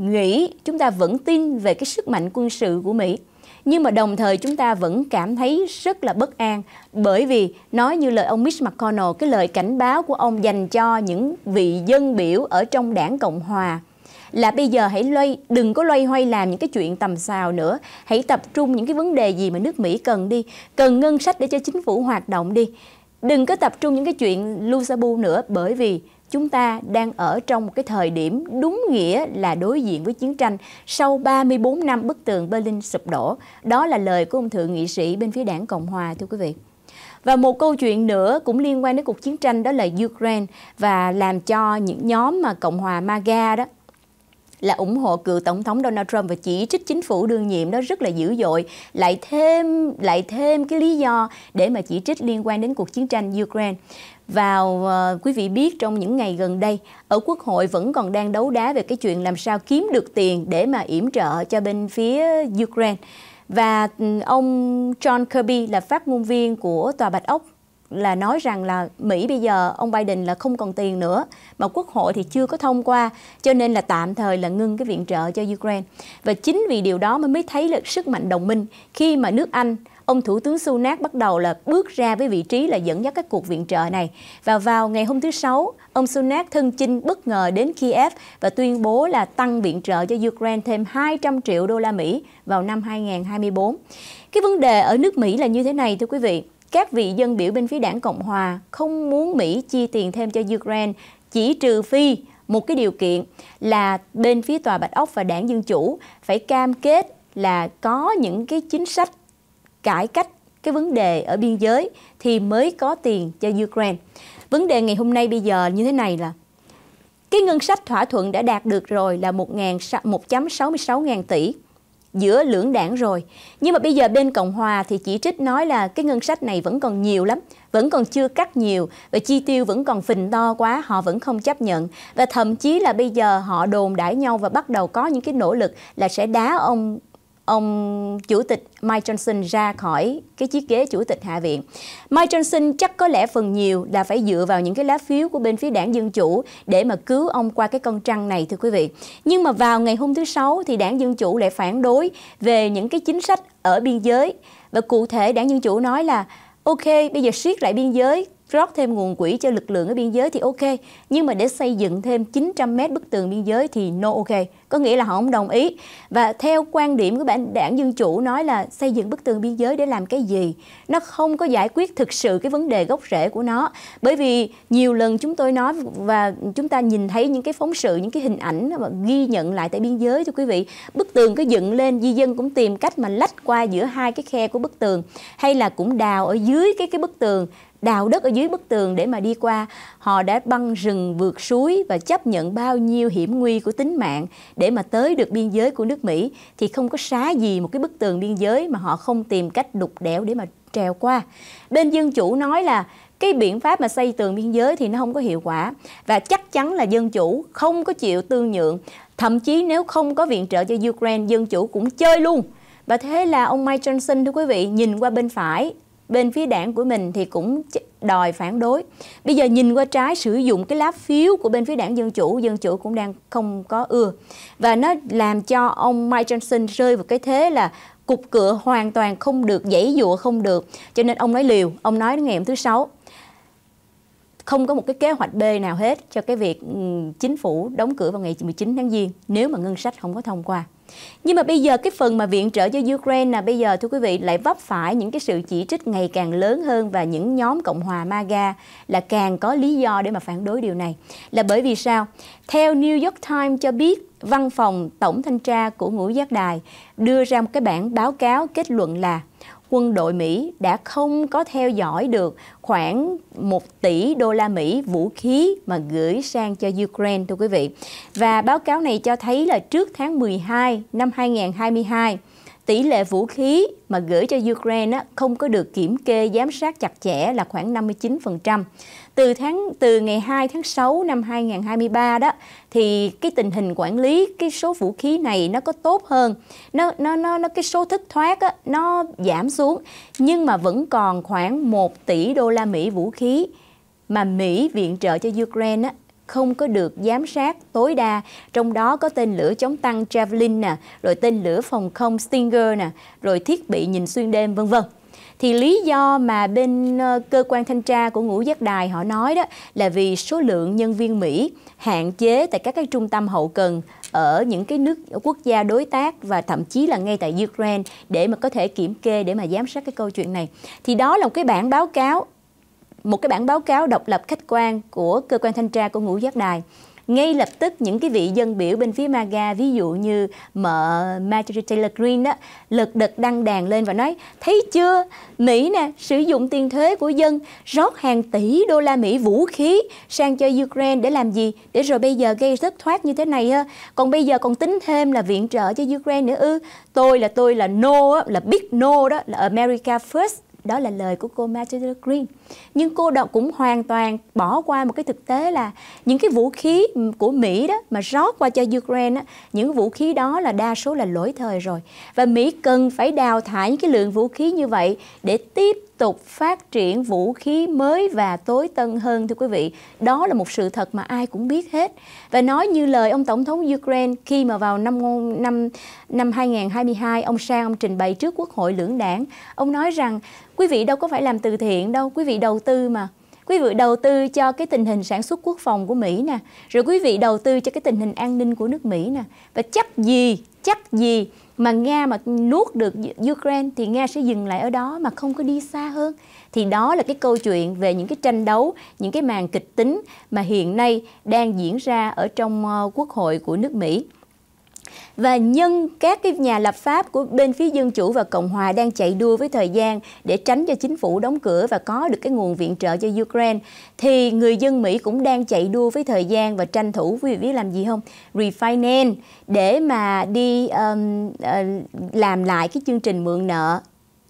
nghĩ chúng ta vẫn tin về cái sức mạnh quân sự của Mỹ nhưng mà đồng thời chúng ta vẫn cảm thấy rất là bất an bởi vì nói như lời ông Mitch McConnell cái lời cảnh báo của ông dành cho những vị dân biểu ở trong đảng Cộng hòa là bây giờ hãy loay đừng có loay hoay làm những cái chuyện tầm xào nữa hãy tập trung những cái vấn đề gì mà nước Mỹ cần đi cần ngân sách để cho chính phủ hoạt động đi đừng có tập trung những cái chuyện Lusabu nữa bởi vì chúng ta đang ở trong một cái thời điểm đúng nghĩa là đối diện với chiến tranh sau 34 năm bức tường Berlin sụp đổ. Đó là lời của ông thượng nghị sĩ bên phía đảng Cộng Hòa thưa quý vị. Và một câu chuyện nữa cũng liên quan đến cuộc chiến tranh đó là Ukraine và làm cho những nhóm mà Cộng hòa MAGA đó là ủng hộ cựu tổng thống Donald Trump và chỉ trích chính phủ đương nhiệm đó rất là dữ dội, lại thêm lại thêm cái lý do để mà chỉ trích liên quan đến cuộc chiến tranh Ukraine vào à, quý vị biết trong những ngày gần đây ở quốc hội vẫn còn đang đấu đá về cái chuyện làm sao kiếm được tiền để mà yểm trợ cho bên phía Ukraine và ừ, ông John Kirby là phát ngôn viên của tòa Bạch Ốc là nói rằng là Mỹ bây giờ ông Biden là không còn tiền nữa mà quốc hội thì chưa có thông qua cho nên là tạm thời là ngưng cái viện trợ cho Ukraine. Và chính vì điều đó mới thấy là sức mạnh đồng minh khi mà nước Anh ông Thủ tướng Sunak bắt đầu là bước ra với vị trí là dẫn dắt các cuộc viện trợ này. Và vào ngày hôm thứ Sáu, ông Sunak thân chinh bất ngờ đến Kiev và tuyên bố là tăng viện trợ cho Ukraine thêm 200 triệu đô la Mỹ vào năm 2024. Cái vấn đề ở nước Mỹ là như thế này thưa quý vị. Các vị dân biểu bên phía đảng Cộng Hòa không muốn Mỹ chi tiền thêm cho Ukraine chỉ trừ phi một cái điều kiện là bên phía tòa Bạch Ốc và đảng Dân Chủ phải cam kết là có những cái chính sách cải cách cái vấn đề ở biên giới thì mới có tiền cho Ukraine. Vấn đề ngày hôm nay bây giờ như thế này là cái ngân sách thỏa thuận đã đạt được rồi là 1.66 ngàn tỷ giữa lưỡng đảng rồi. Nhưng mà bây giờ bên Cộng Hòa thì chỉ trích nói là cái ngân sách này vẫn còn nhiều lắm, vẫn còn chưa cắt nhiều và chi tiêu vẫn còn phình to quá, họ vẫn không chấp nhận. Và thậm chí là bây giờ họ đồn đãi nhau và bắt đầu có những cái nỗ lực là sẽ đá ông ông chủ tịch Mike Johnson ra khỏi cái chiếc ghế chủ tịch Hạ viện. Mike Johnson chắc có lẽ phần nhiều là phải dựa vào những cái lá phiếu của bên phía đảng Dân Chủ để mà cứu ông qua cái con trăng này thưa quý vị. Nhưng mà vào ngày hôm thứ Sáu thì đảng Dân Chủ lại phản đối về những cái chính sách ở biên giới. Và cụ thể đảng Dân Chủ nói là Ok, bây giờ siết lại biên giới, rót thêm nguồn quỹ cho lực lượng ở biên giới thì ok, nhưng mà để xây dựng thêm 900 mét bức tường biên giới thì no ok, có nghĩa là họ không đồng ý. Và theo quan điểm của bản đảng Dân Chủ nói là xây dựng bức tường biên giới để làm cái gì? Nó không có giải quyết thực sự cái vấn đề gốc rễ của nó. Bởi vì nhiều lần chúng tôi nói và chúng ta nhìn thấy những cái phóng sự, những cái hình ảnh mà ghi nhận lại tại biên giới cho quý vị. Bức tường cứ dựng lên, di dân cũng tìm cách mà lách qua giữa hai cái khe của bức tường hay là cũng đào ở dưới cái cái bức tường đào đất ở dưới bức tường để mà đi qua họ đã băng rừng vượt suối và chấp nhận bao nhiêu hiểm nguy của tính mạng để mà tới được biên giới của nước Mỹ thì không có xá gì một cái bức tường biên giới mà họ không tìm cách đục đẽo để mà trèo qua bên dân chủ nói là cái biện pháp mà xây tường biên giới thì nó không có hiệu quả và chắc chắn là dân chủ không có chịu tương nhượng thậm chí nếu không có viện trợ cho Ukraine dân chủ cũng chơi luôn và thế là ông Mike Johnson thưa quý vị nhìn qua bên phải bên phía đảng của mình thì cũng đòi phản đối. Bây giờ nhìn qua trái sử dụng cái lá phiếu của bên phía đảng Dân Chủ, Dân Chủ cũng đang không có ưa. Và nó làm cho ông Mike Johnson rơi vào cái thế là cục cửa hoàn toàn không được, dãy dụa không được. Cho nên ông nói liều, ông nói ngày hôm thứ Sáu, không có một cái kế hoạch B nào hết cho cái việc ừ, chính phủ đóng cửa vào ngày 19 tháng Giêng nếu mà ngân sách không có thông qua. Nhưng mà bây giờ cái phần mà viện trợ cho Ukraine là bây giờ thưa quý vị lại vấp phải những cái sự chỉ trích ngày càng lớn hơn và những nhóm Cộng hòa MAGA là càng có lý do để mà phản đối điều này. Là bởi vì sao? Theo New York Times cho biết, văn phòng tổng thanh tra của ngũ giác đài đưa ra một cái bản báo cáo kết luận là quân đội Mỹ đã không có theo dõi được khoảng 1 tỷ đô la Mỹ vũ khí mà gửi sang cho Ukraine thưa quý vị. Và báo cáo này cho thấy là trước tháng 12 năm 2022 tỷ lệ vũ khí mà gửi cho Ukraine không có được kiểm kê giám sát chặt chẽ là khoảng 59%. Từ tháng từ ngày 2 tháng 6 năm 2023 đó thì cái tình hình quản lý cái số vũ khí này nó có tốt hơn. Nó nó nó, nó cái số thất thoát á, nó giảm xuống nhưng mà vẫn còn khoảng 1 tỷ đô la Mỹ vũ khí mà Mỹ viện trợ cho Ukraine không có được giám sát tối đa, trong đó có tên lửa chống tăng Javelin nè, rồi tên lửa phòng không Stinger nè, rồi thiết bị nhìn xuyên đêm vân vân. Thì lý do mà bên ờ, cơ quan thanh tra của Ngũ Giác Đài họ nói đó là vì số lượng nhân viên Mỹ hạn chế tại các cái trung tâm hậu cần ở những cái nước quốc gia đối tác và thậm chí là ngay tại Ukraine để mà có thể kiểm kê để mà giám sát cái câu chuyện này. Thì đó là một cái bản báo cáo một cái bản báo cáo độc lập khách quan của cơ quan thanh tra của ngũ giác đài ngay lập tức những cái vị dân biểu bên phía MAGA ví dụ như mợ Marjorie Taylor Greene đó lật đật đăng đàn lên và nói thấy chưa Mỹ nè sử dụng tiền thuế của dân rót hàng tỷ đô la Mỹ vũ khí sang cho Ukraine để làm gì để rồi bây giờ gây thất thoát như thế này ha còn bây giờ còn tính thêm là viện trợ cho Ukraine nữa ư tôi là tôi là no là big no đó là America first đó là lời của cô Marjorie Greene nhưng cô đó cũng hoàn toàn bỏ qua một cái thực tế là những cái vũ khí của Mỹ đó mà rót qua cho Ukraine đó, những vũ khí đó là đa số là lỗi thời rồi và Mỹ cần phải đào thải những cái lượng vũ khí như vậy để tiếp tục phát triển vũ khí mới và tối tân hơn thưa quý vị. Đó là một sự thật mà ai cũng biết hết. Và nói như lời ông tổng thống Ukraine khi mà vào năm năm năm 2022 ông sang ông trình bày trước Quốc hội lưỡng đảng, ông nói rằng quý vị đâu có phải làm từ thiện đâu, quý vị vị đầu tư mà quý vị đầu tư cho cái tình hình sản xuất quốc phòng của Mỹ nè, rồi quý vị đầu tư cho cái tình hình an ninh của nước Mỹ nè. Và chắc gì, chắc gì mà Nga mà nuốt được Ukraine thì Nga sẽ dừng lại ở đó mà không có đi xa hơn. Thì đó là cái câu chuyện về những cái tranh đấu, những cái màn kịch tính mà hiện nay đang diễn ra ở trong ờ, Quốc hội của nước Mỹ và nhân các cái nhà lập pháp của bên phía Dân Chủ và Cộng Hòa đang chạy đua với thời gian để tránh cho chính phủ đóng cửa và có được cái nguồn viện trợ cho Ukraine thì người dân Mỹ cũng đang chạy đua với thời gian và tranh thủ quý vị biết làm gì không? Refinance để mà đi um, làm lại cái chương trình mượn nợ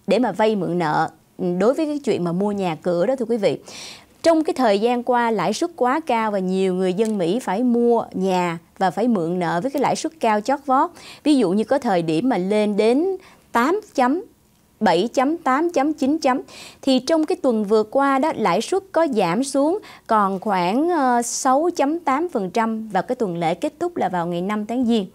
để mà vay mượn nợ đối với cái chuyện mà mua nhà cửa đó thưa quý vị trong cái thời gian qua lãi suất quá cao và nhiều người dân Mỹ phải mua nhà và phải mượn nợ với cái lãi suất cao chót vót. Ví dụ như có thời điểm mà lên đến 8 chấm 7.8.9 chấm thì trong cái tuần vừa qua đó lãi suất có giảm xuống còn khoảng 6.8% ờ, vào cái tuần lễ kết thúc là vào ngày 5 tháng Giêng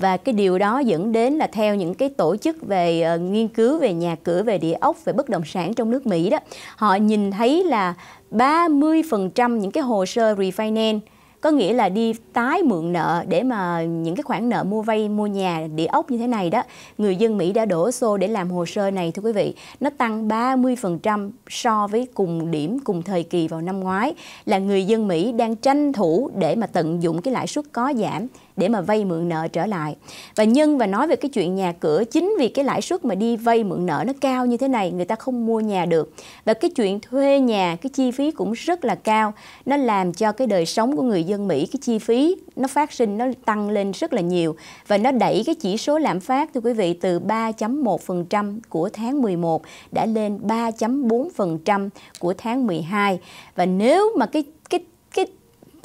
và cái điều đó dẫn đến là theo những cái tổ chức về uh, nghiên cứu về nhà cửa về địa ốc về bất động sản trong nước Mỹ đó họ nhìn thấy là 30% những cái hồ sơ refinance có nghĩa là đi tái mượn nợ để mà những cái khoản nợ mua vay mua nhà địa ốc như thế này đó người dân Mỹ đã đổ xô để làm hồ sơ này thưa quý vị nó tăng 30% so với cùng điểm cùng thời kỳ vào năm ngoái là người dân Mỹ đang tranh thủ để mà tận dụng cái lãi suất có giảm để mà vay mượn nợ trở lại và nhân và nói về cái chuyện nhà cửa chính vì cái lãi suất mà đi vay mượn nợ nó cao như thế này người ta không mua nhà được và cái chuyện thuê nhà cái chi phí cũng rất là cao nó làm cho cái đời sống của người dân Mỹ cái chi phí nó phát sinh nó tăng lên rất là nhiều và nó đẩy cái chỉ số lạm phát thưa quý vị từ 3.1% của tháng 11 đã lên 3.4% của tháng 12 và nếu mà cái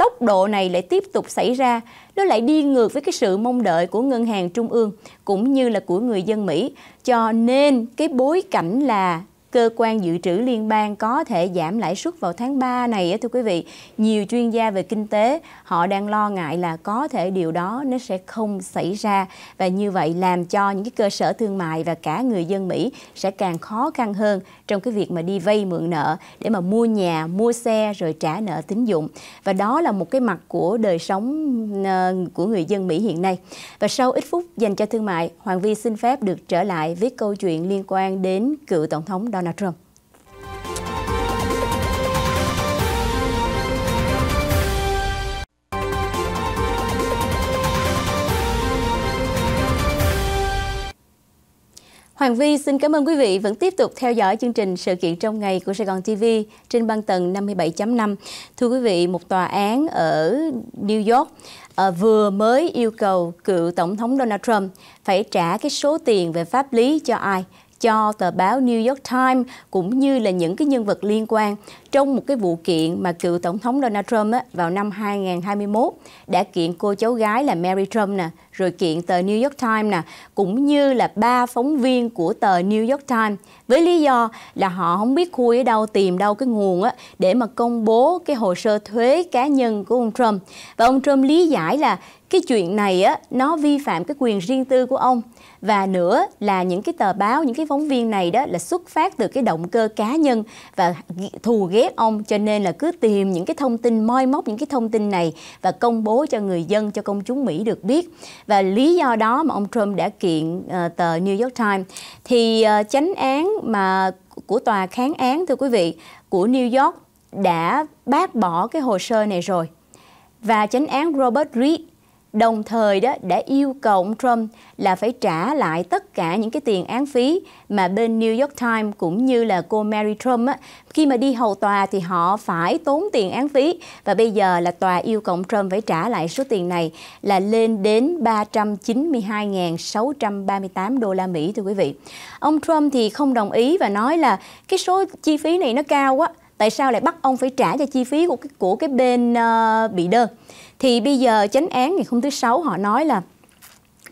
tốc độ này lại tiếp tục xảy ra, nó lại đi ngược với cái sự mong đợi của ngân hàng trung ương cũng như là của người dân Mỹ. Cho nên cái bối cảnh là cơ quan dự trữ liên bang có thể giảm lãi suất vào tháng 3 này thưa quý vị. Nhiều chuyên gia về kinh tế họ đang lo ngại là có thể điều đó nó sẽ không xảy ra và như vậy làm cho những cái cơ sở thương mại và cả người dân Mỹ sẽ càng khó khăn hơn trong cái việc mà đi vay mượn nợ để mà mua nhà, mua xe rồi trả nợ tín dụng. Và đó là một cái mặt của đời sống ờ, của người dân Mỹ hiện nay. Và sau ít phút dành cho thương mại, Hoàng Vi xin phép được trở lại với câu chuyện liên quan đến cựu Tổng thống Donald Đào Nà Hoàng Vi xin cảm ơn quý vị vẫn tiếp tục theo dõi chương trình sự kiện trong ngày của Sài Gòn TV trên băng tầng 57.5. Thưa quý vị, một tòa án ở New York à, vừa mới yêu cầu cựu Tổng thống Donald Trump phải trả cái số tiền về pháp lý cho ai cho tờ báo New York Times cũng như là những cái nhân vật liên quan trong một cái vụ kiện mà cựu Tổng thống Donald Trump á, vào năm 2021 đã kiện cô cháu gái là Mary Trump nè, rồi kiện tờ New York Times nè, cũng như là ba phóng viên của tờ New York Times với lý do là họ không biết khui ở đâu tìm đâu cái nguồn á, để mà công bố cái hồ sơ thuế cá nhân của ông Trump. Và ông Trump lý giải là cái chuyện này á nó vi phạm cái quyền riêng tư của ông và nữa là những cái tờ báo những cái phóng viên này đó là xuất phát từ cái động cơ cá nhân và thù ghét ông cho nên là cứ tìm những cái thông tin moi móc những cái thông tin này và công bố cho người dân cho công chúng Mỹ được biết và lý do đó mà ông Trump đã kiện uh, tờ New York Times thì uh, chánh án mà của tòa kháng án thưa quý vị của New York đã bác bỏ cái hồ sơ này rồi và chánh án Robert Reed đồng thời đó đã yêu cầu ông Trump là phải trả lại tất cả những cái tiền án phí mà bên New York Times cũng như là cô Mary Trump á, khi mà đi hầu tòa thì họ phải tốn tiền án phí và bây giờ là tòa yêu cầu ông Trump phải trả lại số tiền này là lên đến 392.638 đô la Mỹ thưa quý vị. Ông Trump thì không đồng ý và nói là cái số chi phí này nó cao quá tại sao lại bắt ông phải trả cho chi phí của cái, của cái bên uh, bị đơn thì bây giờ chánh án ngày hôm thứ sáu họ nói là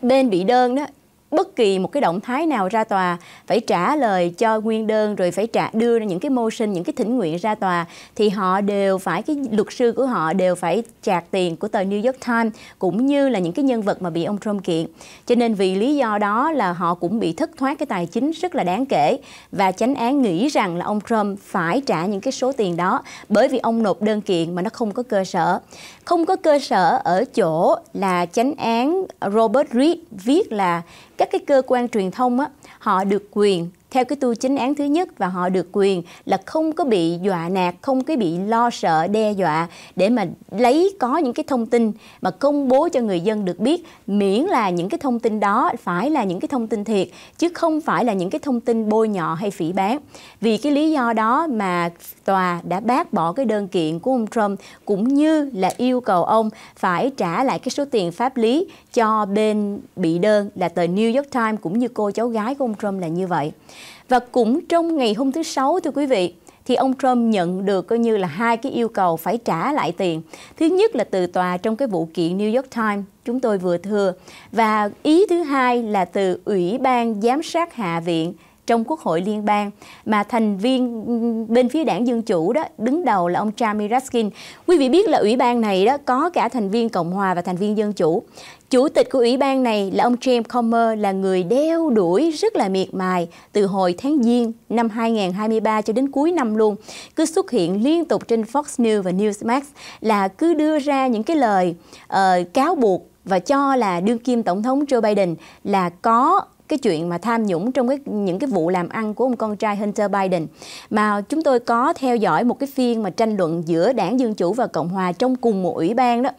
bên bị đơn đó bất kỳ một cái động thái nào ra tòa phải trả lời cho nguyên đơn rồi phải trả đưa ra những cái motion những cái thỉnh nguyện ra tòa thì họ đều phải cái luật sư của họ đều phải chạc tiền của tờ New York Times cũng như là những cái nhân vật mà bị ông Trump kiện cho nên vì lý do đó là họ cũng bị thất thoát cái tài chính rất là đáng kể và chánh án nghĩ rằng là ông Trump phải trả những cái số tiền đó bởi vì ông nộp đơn kiện mà nó không có cơ sở không có cơ sở ở chỗ là chánh án Robert Reed viết là các cái cơ quan truyền thông á, họ được quyền theo cái tu chính án thứ nhất và họ được quyền là không có bị dọa nạt, không có bị lo sợ, đe dọa để mà lấy có những cái thông tin mà công bố cho người dân được biết miễn là những cái thông tin đó phải là những cái thông tin thiệt chứ không phải là những cái thông tin bôi nhọ hay phỉ bán. Vì cái lý do đó mà tòa đã bác bỏ cái đơn kiện của ông Trump cũng như là yêu cầu ông phải trả lại cái số tiền pháp lý cho bên bị đơn là tờ New York Times cũng như cô cháu gái của ông Trump là như vậy. Và cũng trong ngày hôm thứ Sáu thưa quý vị, thì ông Trump nhận được coi như là hai cái yêu cầu phải trả lại tiền. Thứ nhất là từ tòa trong cái vụ kiện New York Times chúng tôi vừa thưa và ý thứ hai là từ Ủy ban giám sát hạ viện trong Quốc hội liên bang mà thành viên bên phía đảng Dân Chủ đó đứng đầu là ông Jamie Raskin. Quý vị biết là ủy ban này đó có cả thành viên Cộng hòa và thành viên Dân Chủ. Chủ tịch của ủy ban này là ông James Comer là người đeo đuổi rất là miệt mài từ hồi tháng Giêng năm 2023 cho đến cuối năm luôn. Cứ xuất hiện liên tục trên Fox News và Newsmax là cứ đưa ra những cái lời uh, cáo buộc và cho là đương kim tổng thống Joe Biden là có cái chuyện mà tham nhũng trong cái, những cái vụ làm ăn của ông con trai Hunter Biden mà chúng tôi có theo dõi một cái phiên mà tranh luận giữa đảng Dân Chủ và Cộng Hòa trong cùng một ủy ban đó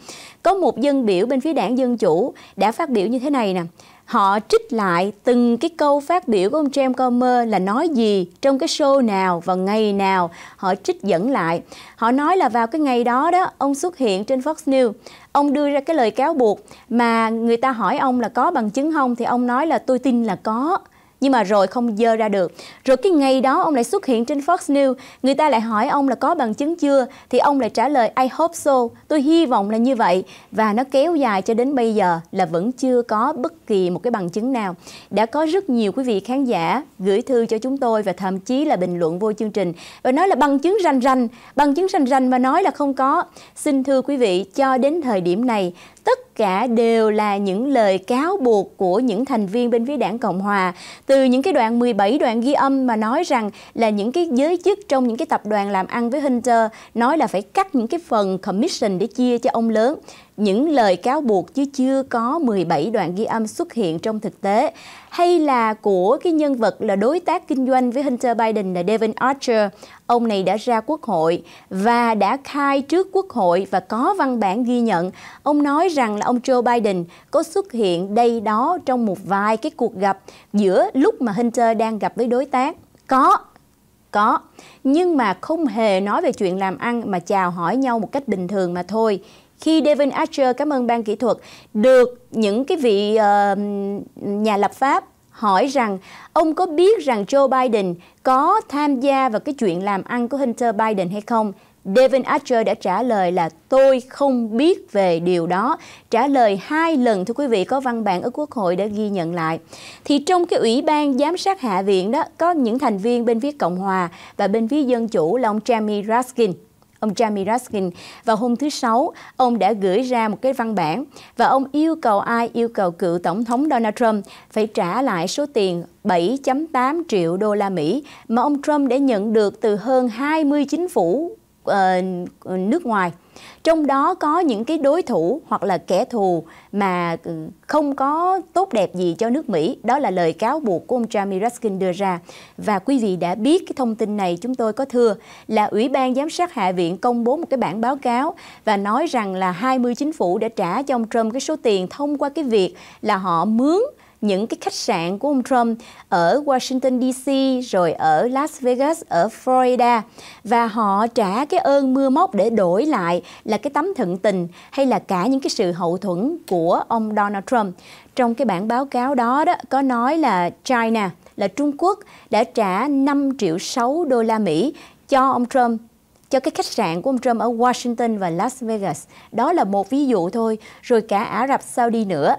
có một dân biểu bên phía đảng Dân Chủ đã phát biểu như thế này nè họ trích lại từng cái câu phát biểu của ông James Comer là nói gì trong cái show nào và ngày nào họ trích dẫn lại họ nói là vào cái ngày đó đó ông xuất hiện trên Fox News ông đưa ra cái lời cáo buộc mà người ta hỏi ông là có bằng chứng không thì ông nói là tôi tin là có nhưng mà rồi không dơ ra được. Rồi cái ngày đó ông lại xuất hiện trên Fox News, người ta lại hỏi ông là có bằng chứng chưa thì ông lại trả lời I hope so, tôi hy vọng là như vậy và nó kéo dài cho đến bây giờ là vẫn chưa có bất kỳ một cái bằng chứng nào. Đã có rất nhiều quý vị khán giả gửi thư cho chúng tôi và thậm chí là bình luận vô chương trình và nói là bằng chứng rành rành, bằng chứng rành rành mà nói là không có. Xin thưa quý vị, cho đến thời điểm này tất cả đều là những lời cáo buộc của những thành viên bên phía đảng Cộng Hòa. Từ những cái đoạn 17 đoạn ghi âm mà nói rằng là những cái giới chức trong những cái tập đoàn làm ăn với Hunter nói là phải cắt những cái phần commission để chia cho ông lớn. Những lời cáo buộc chứ chưa có 17 đoạn ghi âm xuất hiện trong thực tế hay là của cái nhân vật là đối tác kinh doanh với Hunter Biden là Devin Archer. Ông này đã ra quốc hội và đã khai trước quốc hội và có văn bản ghi nhận. Ông nói rằng là ông Joe Biden có xuất hiện đây đó trong một vài cái cuộc gặp giữa lúc mà Hunter đang gặp với đối tác. Có, có, nhưng mà không hề nói về chuyện làm ăn mà chào hỏi nhau một cách bình thường mà thôi khi Devin Archer cảm ơn ban kỹ thuật được những cái vị uh, nhà lập pháp hỏi rằng ông có biết rằng Joe Biden có tham gia vào cái chuyện làm ăn của Hunter Biden hay không? Devin Archer đã trả lời là tôi không biết về điều đó. Trả lời hai lần thưa quý vị có văn bản ở Quốc hội đã ghi nhận lại. Thì trong cái ủy ban giám sát hạ viện đó có những thành viên bên phía Cộng hòa và bên phía Dân chủ là ông Jamie Raskin ông Jamie Raskin vào hôm thứ Sáu, ông đã gửi ra một cái văn bản và ông yêu cầu ai yêu cầu cựu Tổng thống Donald Trump phải trả lại số tiền 7.8 triệu đô la Mỹ mà ông Trump đã nhận được từ hơn 20 chính phủ uh, nước ngoài trong đó có những cái đối thủ hoặc là kẻ thù mà ừ, không có tốt đẹp gì cho nước Mỹ đó là lời cáo buộc của ông Jamie Raskin đưa ra và quý vị đã biết cái thông tin này chúng tôi có thưa là Ủy ban Giám sát Hạ viện công bố một cái bản báo cáo và nói rằng là 20 chính phủ đã trả cho ông Trump cái số tiền thông qua cái việc là họ mướn những cái khách sạn của ông Trump ở Washington DC rồi ở Las Vegas ở Florida và họ trả cái ơn mưa móc để đổi lại là cái tấm thận tình hay là cả những cái sự hậu thuẫn của ông Donald Trump. Trong cái bản báo cáo đó đó có nói là China là Trung Quốc đã trả 5 triệu 6 đô la Mỹ cho ông Trump cho cái khách sạn của ông Trump ở Washington và Las Vegas. Đó là một ví dụ thôi, rồi cả Ả Rập Saudi nữa.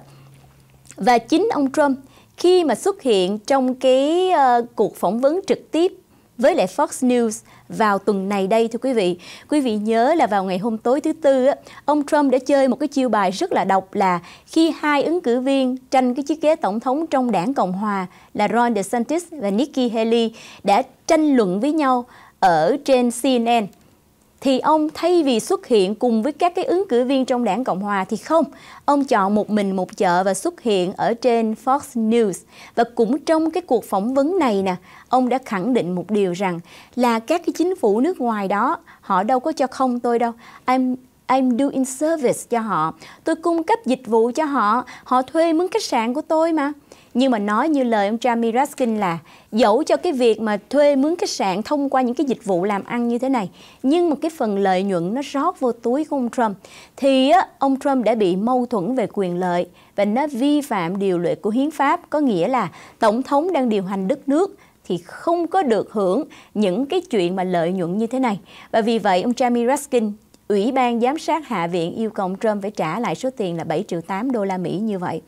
Và chính ông Trump khi mà xuất hiện trong cái uh, cuộc phỏng vấn trực tiếp với lại Fox News vào tuần này đây thưa quý vị. Quý vị nhớ là vào ngày hôm tối thứ tư á, ông Trump đã chơi một cái chiêu bài rất là độc là khi hai ứng cử viên tranh cái chiếc ghế tổng thống trong đảng Cộng hòa là Ron DeSantis và Nikki Haley đã tranh luận với nhau ở trên CNN thì ông thay vì xuất hiện cùng với các cái ứng cử viên trong đảng Cộng Hòa thì không, ông chọn một mình một chợ và xuất hiện ở trên Fox News. Và cũng trong cái cuộc phỏng vấn này nè, ông đã khẳng định một điều rằng là các cái chính phủ nước ngoài đó họ đâu có cho không tôi đâu. I'm I'm doing service cho họ. Tôi cung cấp dịch vụ cho họ, họ thuê mướn khách sạn của tôi mà nhưng mà nói như lời ông Jamie Raskin là dẫu cho cái việc mà thuê mướn khách sạn thông qua những cái dịch vụ làm ăn như thế này nhưng mà cái phần lợi nhuận nó rót vô túi của ông Trump thì ông Trump đã bị mâu thuẫn về quyền lợi và nó vi phạm điều lệ của hiến pháp có nghĩa là tổng thống đang điều hành đất nước thì không có được hưởng những cái chuyện mà lợi nhuận như thế này. Và vì vậy ông Jamie Raskin Ủy ban giám sát Hạ viện yêu cầu Trump phải trả lại số tiền là 7 triệu 8 đô la Mỹ như vậy.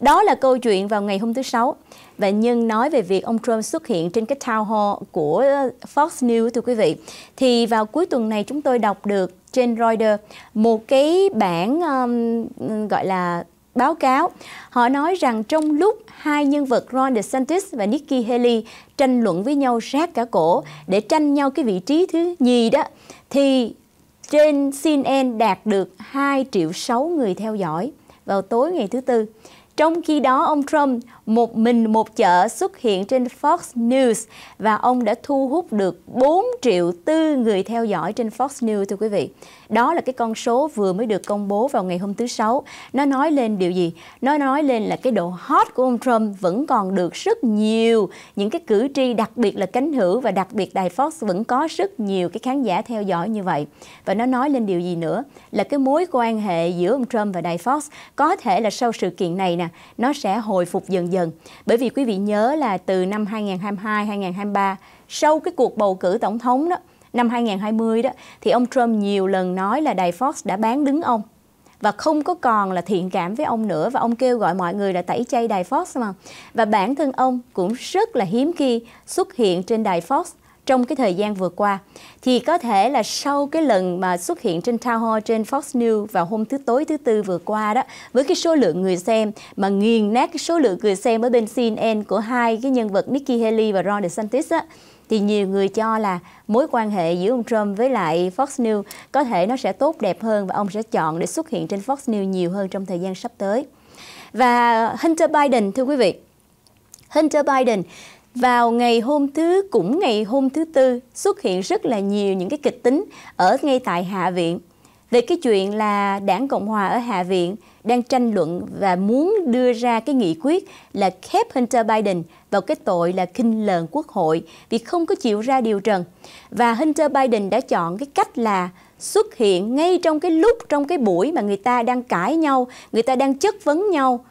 Đó là câu chuyện vào ngày hôm thứ Sáu. Và nhân nói về việc ông Trump xuất hiện trên cái town hall của Fox News thưa quý vị. Thì vào cuối tuần này chúng tôi đọc được trên Reuters một cái bản um, gọi là báo cáo. Họ nói rằng trong lúc hai nhân vật Ron DeSantis và Nikki Haley tranh luận với nhau sát cả cổ để tranh nhau cái vị trí thứ nhì đó thì trên CNN đạt được 2 triệu 6 người theo dõi vào tối ngày thứ Tư. Trong khi đó, ông Trump một mình một chợ xuất hiện trên Fox News và ông đã thu hút được 4 triệu tư người theo dõi trên Fox News thưa quý vị. Đó là cái con số vừa mới được công bố vào ngày hôm thứ Sáu. Nó nói lên điều gì? Nó nói lên là cái độ hot của ông Trump vẫn còn được rất nhiều. Những cái cử tri đặc biệt là cánh hữu và đặc biệt đài Fox vẫn có rất nhiều cái khán giả theo dõi như vậy. Và nó nói lên điều gì nữa? Là cái mối quan hệ giữa ông Trump và đài Fox có thể là sau sự kiện này nè, nó sẽ hồi phục dần dần. Bởi vì quý vị nhớ là từ năm 2022 2023 sau cái cuộc bầu cử tổng thống đó năm 2020 đó thì ông Trump nhiều lần nói là đài Fox đã bán đứng ông và không có còn là thiện cảm với ông nữa và ông kêu gọi mọi người là tẩy chay đài Fox mà. Và bản thân ông cũng rất là hiếm khi xuất hiện trên đài Fox trong cái thời gian vừa qua thì có thể là sau cái lần mà xuất hiện trên Town Hall trên Fox News vào hôm thứ tối thứ tư vừa qua đó với cái số lượng người xem mà nghiền nát cái số lượng người xem ở bên CNN của hai cái nhân vật Nikki Haley và Ron DeSantis á thì nhiều người cho là mối quan hệ giữa ông Trump với lại Fox News có thể nó sẽ tốt đẹp hơn và ông sẽ chọn để xuất hiện trên Fox News nhiều hơn trong thời gian sắp tới. Và Hunter Biden thưa quý vị, Hunter Biden vào ngày hôm thứ cũng ngày hôm thứ tư xuất hiện rất là nhiều những cái kịch tính ở ngay tại Hạ viện về cái chuyện là đảng Cộng hòa ở Hạ viện đang tranh luận và muốn đưa ra cái nghị quyết là khép Hunter Biden vào cái tội là khinh lờn quốc hội vì không có chịu ra điều trần. Và Hunter Biden đã chọn cái cách là xuất hiện ngay trong cái lúc, trong cái buổi mà người ta đang cãi nhau, người ta đang chất vấn nhau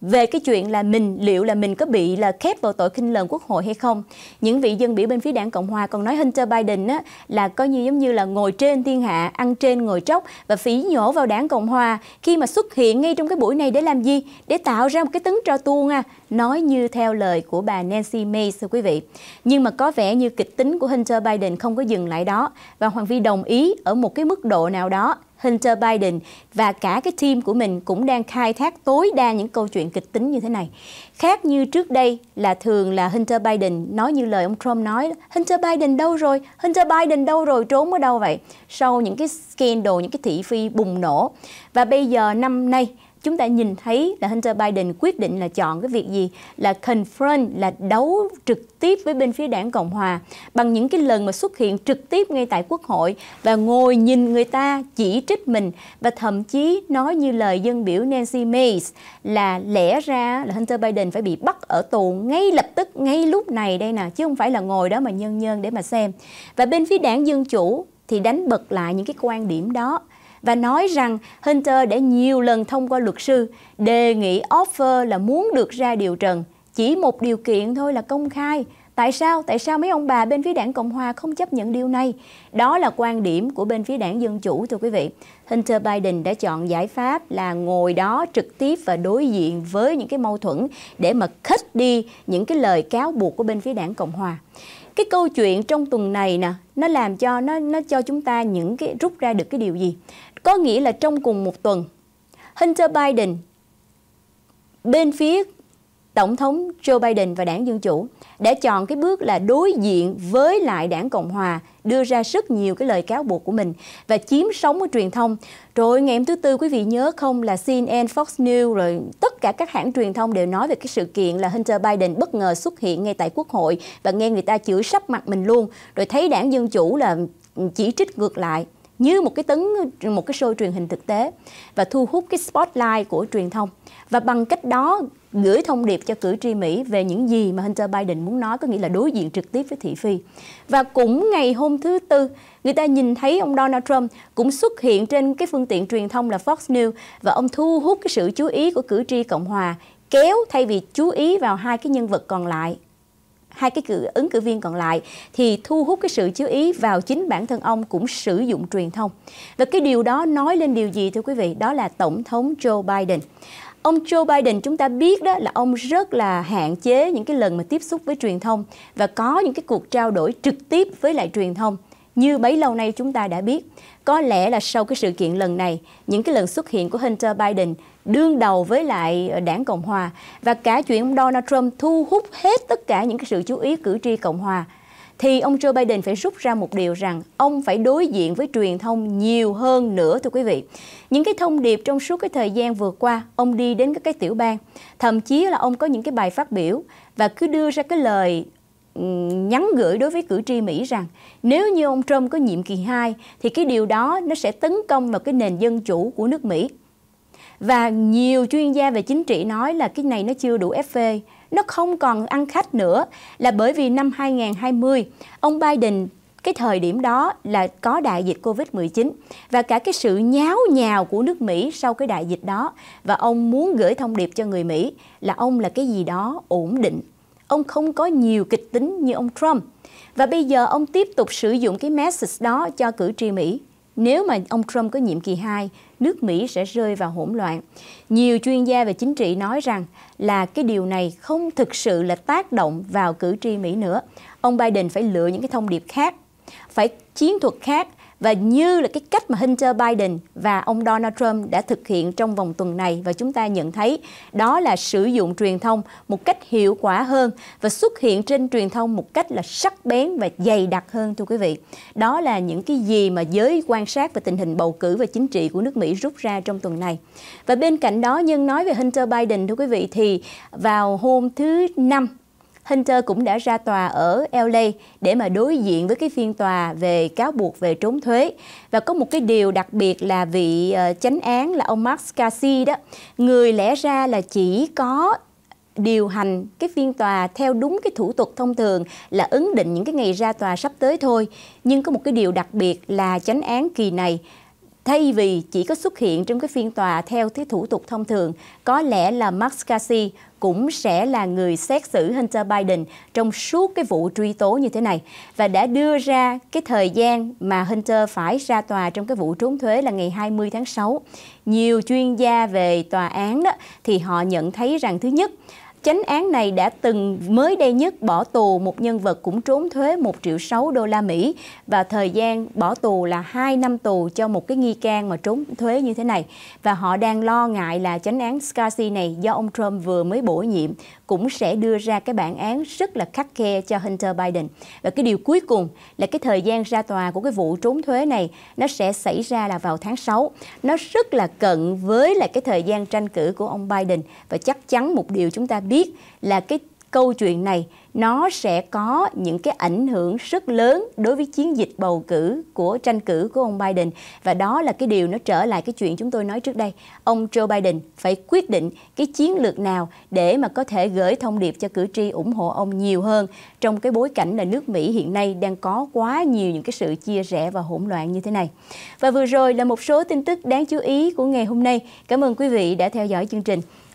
về cái chuyện là mình liệu là mình có bị là khép vào tội khinh lờn quốc hội hay không. Những vị dân biểu bên phía đảng Cộng Hòa còn nói Hunter Biden á, là coi như giống như là ngồi trên thiên hạ, ăn trên ngồi tróc và phỉ nhổ vào đảng Cộng Hòa khi mà xuất hiện ngay trong cái buổi này để làm gì? Để tạo ra một cái tấn tro tuông à, nói như theo lời của bà Nancy May thưa quý vị. Nhưng mà có vẻ như kịch tính của Hunter Biden không có dừng lại đó và Hoàng Vi đồng ý ở một cái mức độ nào đó Hunter Biden và cả cái team của mình cũng đang khai thác tối đa những câu chuyện kịch tính như thế này. Khác như trước đây là thường là Hunter Biden nói như lời ông Trump nói, Hunter Biden đâu rồi? Hunter Biden đâu rồi? Trốn ở đâu vậy? Sau những cái scandal, những cái thị phi bùng nổ. Và bây giờ năm nay chúng ta nhìn thấy là Hunter Biden quyết định là chọn cái việc gì là confront là đấu trực tiếp với bên phía đảng Cộng Hòa bằng những cái lần mà xuất hiện trực tiếp ngay tại Quốc hội và ngồi nhìn người ta chỉ trích mình và thậm chí nói như lời dân biểu Nancy Mace là lẽ ra là Hunter Biden phải bị bắt ở tù ngay lập tức ngay lúc này đây nè chứ không phải là ngồi đó mà nhân nhân để mà xem và bên phía đảng Dân Chủ thì đánh bật lại những cái quan điểm đó và nói rằng Hunter đã nhiều lần thông qua luật sư đề nghị offer là muốn được ra điều trần. Chỉ một điều kiện thôi là công khai. Tại sao? Tại sao mấy ông bà bên phía đảng Cộng Hòa không chấp nhận điều này? Đó là quan điểm của bên phía đảng Dân Chủ thưa quý vị. Hunter Biden đã chọn giải pháp là ngồi đó trực tiếp và đối diện với những cái mâu thuẫn để mà khích đi những cái lời cáo buộc của bên phía đảng Cộng Hòa cái câu chuyện trong tuần này nè nó làm cho nó nó cho chúng ta những cái rút ra được cái điều gì có nghĩa là trong cùng một tuần. Hunter Biden bên phía Tổng thống Joe Biden và đảng Dân Chủ đã chọn cái bước là đối diện với lại đảng Cộng Hòa, đưa ra rất nhiều cái lời cáo buộc của mình và chiếm sóng ở truyền thông. Rồi ngày hôm thứ Tư quý vị nhớ không là CNN, Fox News rồi tất cả các hãng truyền thông đều nói về cái sự kiện là Hunter Biden bất ngờ xuất hiện ngay tại Quốc hội và nghe người ta chửi sắp mặt mình luôn, rồi thấy đảng Dân Chủ là chỉ trích ngược lại như một cái tấn một cái show truyền hình thực tế và thu hút cái spotlight của truyền thông và bằng cách đó gửi thông điệp cho cử tri Mỹ về những gì mà Hunter Biden muốn nói có nghĩa là đối diện trực tiếp với thị phi. Và cũng ngày hôm thứ tư, người ta nhìn thấy ông Donald Trump cũng xuất hiện trên cái phương tiện truyền thông là Fox News và ông thu hút cái sự chú ý của cử tri Cộng hòa kéo thay vì chú ý vào hai cái nhân vật còn lại hai cái cử ứng cử viên còn lại thì thu hút cái sự chú ý vào chính bản thân ông cũng sử dụng truyền thông. Và cái điều đó nói lên điều gì thưa quý vị? Đó là Tổng thống Joe Biden. Ông Joe Biden chúng ta biết đó là ông rất là hạn chế những cái lần mà tiếp xúc với truyền thông và có những cái cuộc trao đổi trực tiếp với lại truyền thông. Như bấy lâu nay chúng ta đã biết, có lẽ là sau cái sự kiện lần này, những cái lần xuất hiện của Hunter Biden đương đầu với lại ờ, đảng Cộng Hòa và cả chuyện ông Donald Trump thu hút hết tất cả những cái sự chú ý cử tri Cộng Hòa thì ông Joe Biden phải rút ra một điều rằng ông phải đối diện với truyền thông nhiều hơn nữa thưa quý vị. Những cái thông điệp trong suốt cái thời gian vừa qua, ông đi đến các cái tiểu bang, thậm chí là ông có những cái bài phát biểu và cứ đưa ra cái lời nhắn gửi đối với cử tri Mỹ rằng nếu như ông Trump có nhiệm kỳ 2 thì cái điều đó nó sẽ tấn công vào cái nền dân chủ của nước Mỹ. Và nhiều chuyên gia về chính trị nói là cái này nó chưa đủ FV nó không còn ăn khách nữa là bởi vì năm 2020 ông Biden cái thời điểm đó là có đại dịch Covid-19 và cả cái sự nháo nhào của nước Mỹ sau cái đại dịch đó và ông muốn gửi thông điệp cho người Mỹ là ông là cái gì đó ổn định ông không có nhiều kịch tính như ông Trump. Và bây giờ ông tiếp tục sử dụng cái message đó cho cử tri Mỹ. Nếu mà ông Trump có nhiệm kỳ 2, nước Mỹ sẽ rơi vào hỗn loạn. Nhiều chuyên gia về chính trị nói rằng là cái điều này không thực sự là tác động vào cử tri Mỹ nữa. Ông Biden phải lựa những cái thông điệp khác, phải chiến thuật khác và như là cái cách mà Hunter Biden và ông Donald Trump đã thực hiện trong vòng tuần này và chúng ta nhận thấy đó là sử dụng truyền thông một cách hiệu quả hơn và xuất hiện trên truyền thông một cách là sắc bén và dày đặc hơn thưa quý vị. Đó là những cái gì mà giới quan sát về tình hình bầu cử và chính trị của nước Mỹ rút ra trong tuần này. Và bên cạnh đó nhân nói về Hunter Biden thưa quý vị thì vào hôm thứ năm Hunter cũng đã ra tòa ở LA để mà đối diện với cái phiên tòa về cáo buộc về trốn thuế. Và có một cái điều đặc biệt là vị ờ, chánh án là ông Max Scassi đó, người lẽ ra là chỉ có điều hành cái phiên tòa theo đúng cái thủ tục thông thường là ấn định những cái ngày ra tòa sắp tới thôi. Nhưng có một cái điều đặc biệt là chánh án kỳ này thay vì chỉ có xuất hiện trong cái phiên tòa theo thế thủ tục thông thường, có lẽ là Max Cassi cũng sẽ là người xét xử Hunter Biden trong suốt cái vụ truy tố như thế này và đã đưa ra cái thời gian mà Hunter phải ra tòa trong cái vụ trốn thuế là ngày 20 tháng 6. Nhiều chuyên gia về tòa án đó thì họ nhận thấy rằng thứ nhất Chánh án này đã từng mới đây nhất bỏ tù một nhân vật cũng trốn thuế 1 triệu 6 đô la Mỹ và thời gian bỏ tù là 2 năm tù cho một cái nghi can mà trốn thuế như thế này. Và họ đang lo ngại là chánh án Scarsi này do ông Trump vừa mới bổ nhiệm cũng sẽ đưa ra cái bản án rất là khắc khe cho Hunter Biden. Và cái điều cuối cùng là cái thời gian ra tòa của cái vụ trốn thuế này nó sẽ xảy ra là vào tháng 6. Nó rất là cận với là cái thời gian tranh cử của ông Biden và chắc chắn một điều chúng ta biết là cái câu chuyện này nó sẽ có những cái ảnh hưởng rất lớn đối với chiến dịch bầu cử của tranh cử của ông Biden và đó là cái điều nó trở lại cái chuyện chúng tôi nói trước đây ông Joe Biden phải quyết định cái chiến lược nào để mà có thể gửi thông điệp cho cử tri ủng hộ ông nhiều hơn trong cái bối cảnh là nước Mỹ hiện nay đang có quá nhiều những cái sự chia rẽ và hỗn loạn như thế này và vừa rồi là một số tin tức đáng chú ý của ngày hôm nay cảm ơn quý vị đã theo dõi chương trình